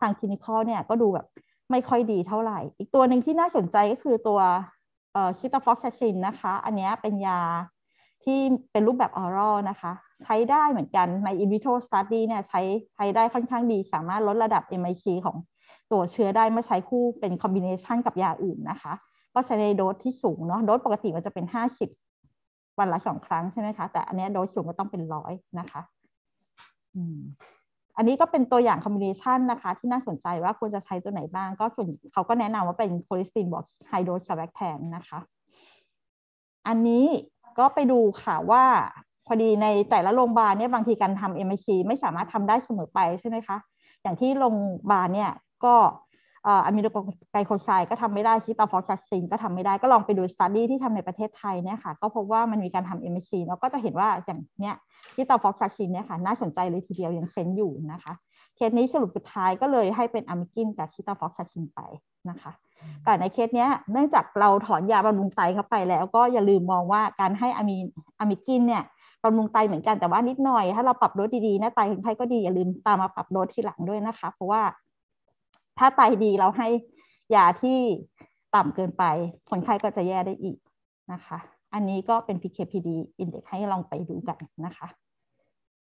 ทางคลินิคอลเนี่ยก็ดูแบบไม่ค่อยดีเท่าไหร่ อีกตัวหนึ่งที่น่าสนใจก็คือตัวคิตาฟอกซาชินนะคะ อันนี้เป็นยาที่เป็นรูปแบบออรอลนะคะ ใช้ได้เหมือนกันในอินวิโทสตัดดี้เนี่ยใช้ใช้ได้ค่อนข้างดีสามารถลดระดับ MIC ของตัวเชื้อได้เมื่อใช้คู่เป็นคอมบิเนชันกับยาอื่นนะคะก็ใช้ในโดสที่สูงเนาะโดสปกติมันจะเป็น 50วันละสองครั้ง ใช่ไหมคะ แต่ อันนี้โดสสูงก็ต้องเป็นร้อยนะคะอันนี้ก็เป็นตัวอย่างคอมบิเนชันนะคะที่น่าสนใจว่าควรจะใช้ตัวไหนบ้างก็ส่วนเขาก็ แนะนำว่าเป็นโคลิสตินบอกไฮโดรสแรคแทนนะคะ อันนี้ก็ไปดู ค่ะ ว่า พอดีในแต่ละ โรงพยาบาลเนี่ยบางทีการทำเอ็มไอซีไม่สามารถทำได้เสมอไปใช่ไหมคะอย่างที่โรงพยาบาลเนี่ยก็อะมิโนไกโคไซก็ทำไม่ได้ชิตาฟอสซัสซินก็ทำไม่ได้ ก็ลองไปดูสต๊าดี้ที่ทำในประเทศไทยเนี่ยค่ะ ก็พบว่ามันมีการทำเอ็มซีแล้วก็จะเห็นว่า อย่างเนี้ยชิตาฟอสซัสซินเนี่ยค่ะ น่าสนใจเลยทีเดียวยังเซนอยู่นะคะ เคสนี้สรุปสุดท้ายก็เลยให้เป็นอะมิกินกับชิตาฟอสซัสซินไปนะคะแต่ในเคสเนี้ยเนื่องจากเราถอนยาบำรุงไตเข้าไปแล้ว ก็อย่าลืมมองว่าการให้อะมีอะมิกินเนี่ยบำรุงไตเหมือนกันแต่ว่านิดหน่อย ถ้าเราปรับโดสดีๆนะไตคนไข้ก็ดี อย่าลืมตามมาปรับโดสทีหลังด้วยนะคะ เพราะว่าถ้าไตดีเราให้ยาที่ต่ำเกินไปคนไข้ก็จะแย่ได้อีกนะคะ อันนี้ก็เป็น PKPD index ให้ลองไปดูกันนะคะ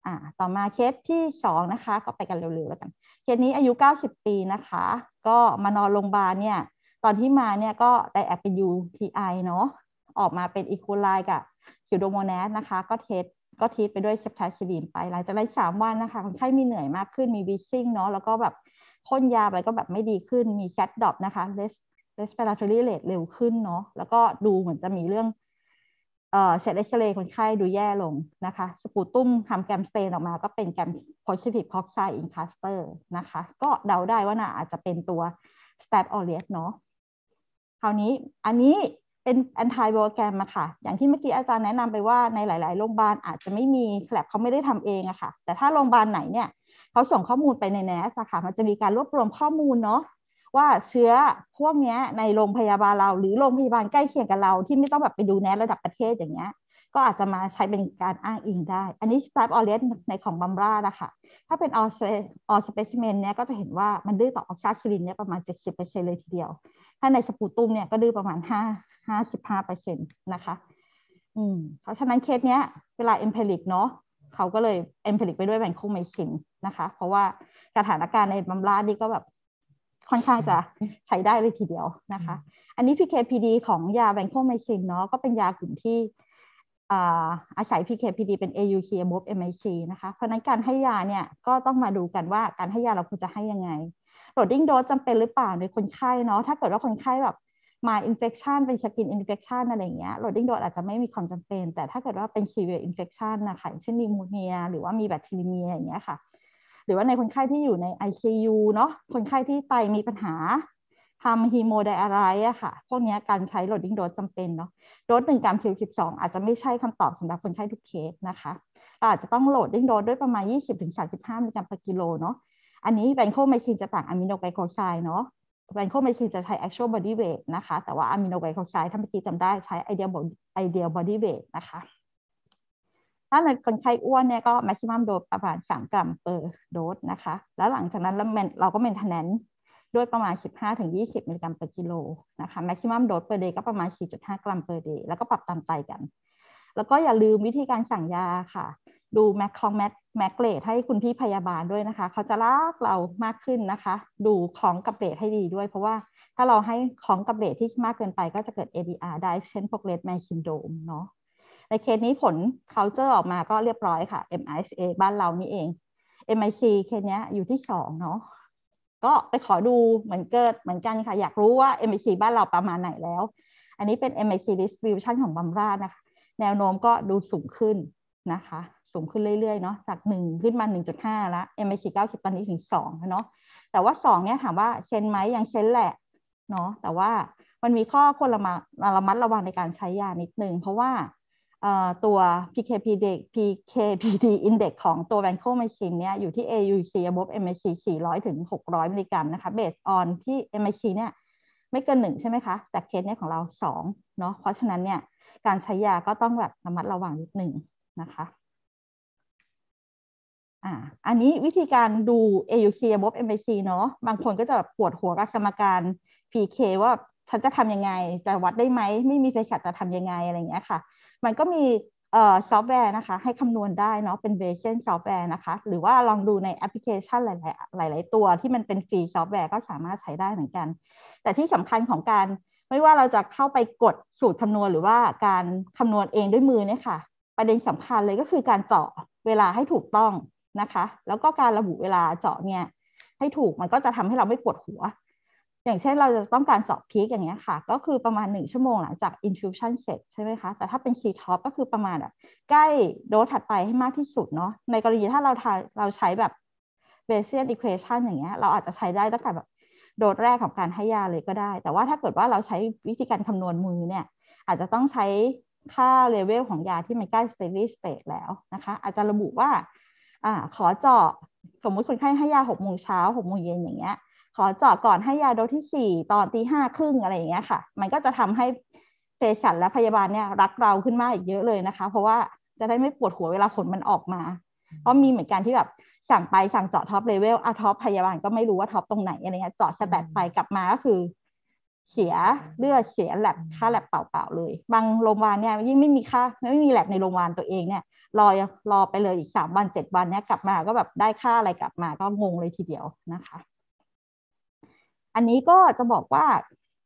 อ่าต่อมาเคสที่สองนะคะ ก็ไปกันเร็วๆแล้วกัน เคสนี้อายุ 90 ปีนะคะ ก็มานอนโรงพยาบาลเนี่ย ตอนที่มาเนี่ย ก็ไดแอบเป็น UTI เนาะ ออกมาเป็นอีโคไลกับซิวโดโมแนสนะคะ ก็เทสก็ทีไปด้วยเซปทาชิลีนไปหลังจากนั้นสามวันนะคะคนไข้มีเหนื่อยมากขึ้นมีวิซิ่งเนาะแล้วก็แบบพ่นยาไปก็แบบไม่ดีขึ้น มีแคดดอปนะคะ respiratory rate เร็วขึ้นเนาะ แล้วก็ดูเหมือนจะมีเรื่อง เอ่อเช็ดเอ็กซเรย์คนไข้ดูแย่ลงนะคะสปูตุ้มทำแกมสเตนออกมาก็เป็นแกม positive proxy in cluster นะคะ ก็เดาได้ว่าน่าอาจจะเป็นตัว s t a p อ aureus เนาะ คราวนี้อันนี้เป็นแอนตี้โบแกรมอะค่ะ อย่างที่เมื่อกี้อาจารย์แนะนำไปว่าในหลาย ๆ โรงพยาบาลอาจจะไม่มีแคลบเขาไม่ได้ทำเองอะค่ะ แต่ถ้าโรงพยาบาลไหนเนี่ยเขาส่งข้อมูลไปในแนสค่ะมันจะมีการรวบรวมข้อมูลเนาะว่าเชื้อพวกนี้ในโรงพยาบาลเราหรือโรงพยาบาลใกล้เคียงกับเราที่ไม่ต้องแบบไปดูแนสระดับประเทศอย่างเงี้ยก็อาจจะมาใช้เป็นการอ้างอิงได้ อันนี้ type o r i e n ในของบัมรานะคะถ้าเป็น all specimen เนี่ยก็จะเห็นว่ามันดื้อต่อออกซาคิลินเนี่ยประมาณ 70%เลยทีเดียว ถ้าในสปูตุมเนี่ยก็ดื้อประมาณ5 55%นะคะ อืม เพราะฉะนั้นเคสเนี้ยเวลา empiric เนาะเขาก็เลย empiric ไปด้วยแบ่งคูไม่ชินนะคะเพราะว่าสถานการณ์ในบาราดนี่ก็แบบค่อนข้างจะใช้ได้เลยทีเดียวนะคะ อันนี้ PKPD ของยาแบงโคไมซินเนาะก็เป็นยากลุ่มที่อาศัย PKPD เป็น AUC above MIC นะคะเพราะนั้นการให้ยาเนี่ยก็ต้องมาดูกันว่าการให้ยาเราควรจะให้ยังไงโหลดดิ้งโดสจำเป็นหรือเปล่าในคนไข้เนาะ ถ้าเกิดว่าคนไข้แบบมาอินเฟคชันเป็นสกินอินเฟคชันอะไรเงี้ยโหลดดิ้งโดสอาจจะไม่มีความจำเป็นแต่ถ้าเกิดว่าเป็น severe infection นะคะเช่นนิโมเนียหรือว่ามีแบคทีเรียอย่างเงี้ยค่ะหรือว่าในคนไข้ที่อยู่ใน ICU เนาะ คนไข้ที่ไตมีปัญหา ทำฮีโมไดอะไรอะค่ะ พวกนี้การใช้โหลดดิ้งโดสจำเป็นเนาะ โดสหนึ่งกรัมคิวสิบสองอาจจะไม่ใช่คำตอบสำหรับคนไข้ทุกเคสนะคะ อาจจะต้องโหลดดิ้งโดสด้วยประมาณ 20-35มิลลิกรัมต่อกิโลเนาะ อันนี้แบงโคไมคินจะต่างอะมิโนไกโคไซด์เนาะแบงโคไมคินจะใช้ actual body weight นะคะ แต่ว่าอะมิโนไกโคไซด์ถ้าเมื่อกี้จำได้ใช้ไอเดียบอดี weight นะคะถ้าในคนไข้อ้วนเนี่ยก็ maximum dose ประมาณ 3 กรัมเปอร์โดสนะคะ แล้วหลังจากนั้นเราก็เมนเทน n น n ด้วยประมาณ 15-20มิลลิกรัม per กิโลนะคะ maximum dose per day ก็ประมาณ 4.5 กรัม per day แล้วก็ปรับตามใจกัน แล้วก็อย่าลืมวิธีการสั่งยาค่ะ ดูแมคคองแมคแมคเลดให้คุณพี่พยาบาลด้วยนะคะ เขาจะรักเรามากขึ้นนะคะ ดูของกับเลดให้ดีด้วยเพราะว่าถ้าเราให้ของกับเลดที่มากเกินไปก็จะเกิด ADR ได้เช่นพวกเลดแมคินโดมเนาะในเคสนี้ผล culture ออกมาก็เรียบร้อยค่ะ m i a บ้านเรานี่เอง MIC เคสนี้อยู่ที่สองเนาะ ก็ไปขอดูเหมือนเกิดเหมือนกันค่ะ อยากรู้ว่า MIC บ้านเราประมาณไหนแล้ว อันนี้เป็น MIC distribution ของบัมราชนะคะ แนวโน้มก็ดูสูงขึ้นนะคะ สูงขึ้นเรื่อยๆเนาะ จาก 1 ขึ้นมา 1.5 แล้ว MIC 90 ตอนนี้ถึง 2 เนาะ แต่ว่า 2 เนี่ยถามว่าเชนไหมยังเชนแหละเนาะ แต่ว่ามันมีข้อควรระมัดระวังในการใช้ยานิดนึง เพราะว่าตัว PKPD PKPD Index ของตัว Vanco Machine เนี่ย อยู่ที่ AUC above MAC 400 ถึง 600 มิลลิกรัมนะคะ based on ที่ MAC เนี่ย ไม่เกินหนึ่งใช่ไหมคะแต่เคสเนี่ยของเรา 2 เนาะเพราะฉะนั้นเนี่ย การใช้ยาก็ต้องแบบระมัดระวังนิดหนึ่งนะคะอันนี้วิธีการดู AUC above m i c เนาะบางคนก็จะแบบปวดหัวกับสมการ PK ว่า ฉันจะทำยังไง จะวัดได้ไหมไม่มีเพศสัดจะทำยังไงอะไรอย่างเงี้ยค่ะมันก็มีซอฟต์แวร์นะคะให้คำนวณได้เนาะเป็นเวอร์ชันซอฟต์แวร์นะคะ หรือว่าลองดูในแอปพลิเคชันหลายๆ หลายๆตัวที่มันเป็นฟรีซอฟต์แวร์ก็สามารถใช้ได้เหมือนกัน แต่ที่สำคัญของการ ไม่ว่าเราจะเข้าไปกดสูตรคำนวณหรือว่าการคำนวณเองด้วยมือเนี่ยค่ะ ประเด็นสำคัญเลยก็คือการเจาะเวลาให้ถูกต้องนะคะ แล้วก็การระบุเวลาเจาะเนี่ยให้ถูกมันก็จะทำให้เราไม่ปวดหัวอย่างเช่นเราจะต้องการเจาะพีกอย่างเงี้ยค่ะ ก็คือประมาณ 1 ชั่วโมงหลังจาก infusion เสร็จใช่ไหมคะ แต่ถ้าเป็น C top ก็คือประมาณแบบใกล้โดสถัดไปให้มากที่สุดเนาะในกรณีถ้าเราทาเราใช้แบบ Bayesian equation อย่างเงี้ยเราอาจจะใช้ได้ตั้งแต่แบบโดสแรกของการให้ยาเลยก็ได้ แต่ว่าถ้าเกิดว่าเราใช้วิธีการคำนวณมือเนี่ย อาจจะต้องใช้ค่าเลเวลของยาที่มันใกล้ steady state แล้วนะคะอาจจะระบุว่าอขอเจาะสมมติคนไข้ให้ยาหกโมงเช้าหกโมงเย็นอย่างเงี้ยขอเจาะก่อนให้ยาโดสที่สี่ตอนตีห้าครึ่งอะไรอย่างเงี้ยค่ะ มันก็จะทำให้เภสัชและพยาบาลเนี่ยรักเราขึ้นมากอีกเยอะเลยนะคะ เพราะว่าจะได้ไม่ปวดหัวเวลาผลมันออกมา เพราะมีเหมือนกันที่แบบ สั่งไปสั่งเจาะท็อปเลเวลอะท็อปพยาบาลก็ไม่รู้ว่าท็อปตรงไหนอะไรเงี้ยเจาะสแตทไปกลับมาก็คือ เสียเลือดเสียแลบ ค่าแลบเปล่าๆเลย บางโรงพยาบาลเนี่ยยิ่งไม่มีค่าไม่มีแลบในโรงพยาบาลตัวเองเนี่ย รอรอไปเลยอีกสามวันเจ็ดวันเนี่ยกลับมาก็แบบได้ค่าอะไรกลับมาก็งงเลยทีเดียวนะคะอันนี้ก็จะบอกว่า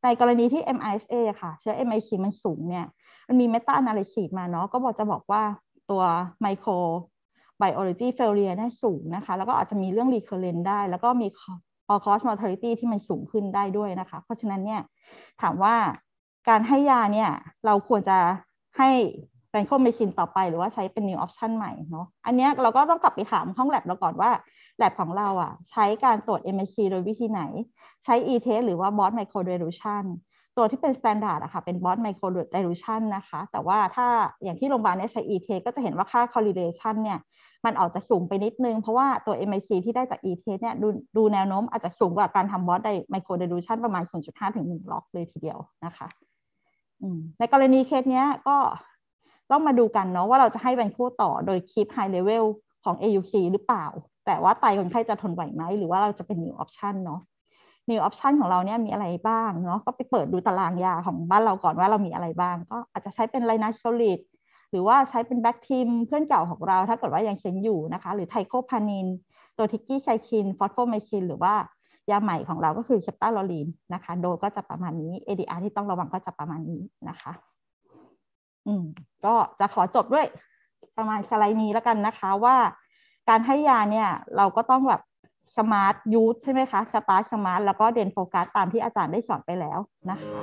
ในกรณีที่ MISA ค่ะเชื้อ m i c มันสูงเนี่ย มันมีเมตาอนาลิซีมาเนาะก็บอกจะบอกว่าตัวมโครไบโอ l o จีเฟลเลียเนี่ยสูงนะคะ แล้วก็อาจจะมีเรื่องีเคอร์เรนได้ แล้วก็มีออ l ค a u มอ m o ทอริตี้ที่มันสูงขึ้นได้ด้วยนะคะ เพราะฉะนั้นเนี่ย ถามว่าการให้ยาเนี่ย เราควรจะให้แบนโคเมชินต่อไปหรือว่าใช้เป็นิวออปชั่นใหม่เนาะอันนี้เราก็ต้องกลับไปถามห้องแลบเราก่อนว่าแลบของเราอ่ะใช้การตรวจ m อ c โดยวิธีไหนใช้ e-test หรือว่า b o s Micro Dilution ตัวที่เป็น standard อะค่ะเป็น b o s Micro Dilution นะคะ แต่ว่าถ้าอย่างที่โรงพยาบาลเนี่ยใช้ e-test ก็จะเห็นว่าค่า correlation เนี่ยมันออกจะสูงไปนิดนึง เพราะว่าตัว m อ c ที่ได้จาก e-test เนี่ยดูดูแนวโน้มอาจจะสูงกว่าการทำ b o s Micro Dilution ประมาณ 0.5 ถึง1ล็อกเลยทีเดียวนะคะในกรณีเคสเนี้ยก็ต้องมาดูกันเนาะว่าเราจะให้เป็นคู่ต่อโดยคลิปไฮเลเวลของ AUC หรือเปล่าแต่ว่าไตคนไข้จะทนไหวไหมหรือว่าเราจะเป็น new option เนาะ new option ของเราเนี่ยมีอะไรบ้างเนาะก็ไปเปิดดูตารางยาของบ้านเราก่อนว่าเรามีอะไรบ้าง ก็อาจจะใช้เป็นไลนาโซลิดหรือว่าใช้เป็นแบคทีมเพื่อนเก่าของเราถ้าเกิดว่ายังเข็นอยู่นะคะ หรือไทโคพานินตัวทิกกี้ไชคินฟอสโฟเมคินหรือว่า ยาใหม่ของเราก็คือเชปตาลอลีนนะคะโดก็จะประมาณนี้ ADR ที่ต้องระวังก็จะประมาณนี้นะคะอืมก็จะขอจบด้วยประมาณสไลด์นี้แล้วกันนะคะว่าการให้ยาเนี่ย เราก็ต้องแบบสมาร์ท ยูสใช่ไหมคะสตาร์ทสมาร์ทแล้วก็เด่นโฟกัสตามที่อาจารย์ได้สอนไปแล้วนะคะ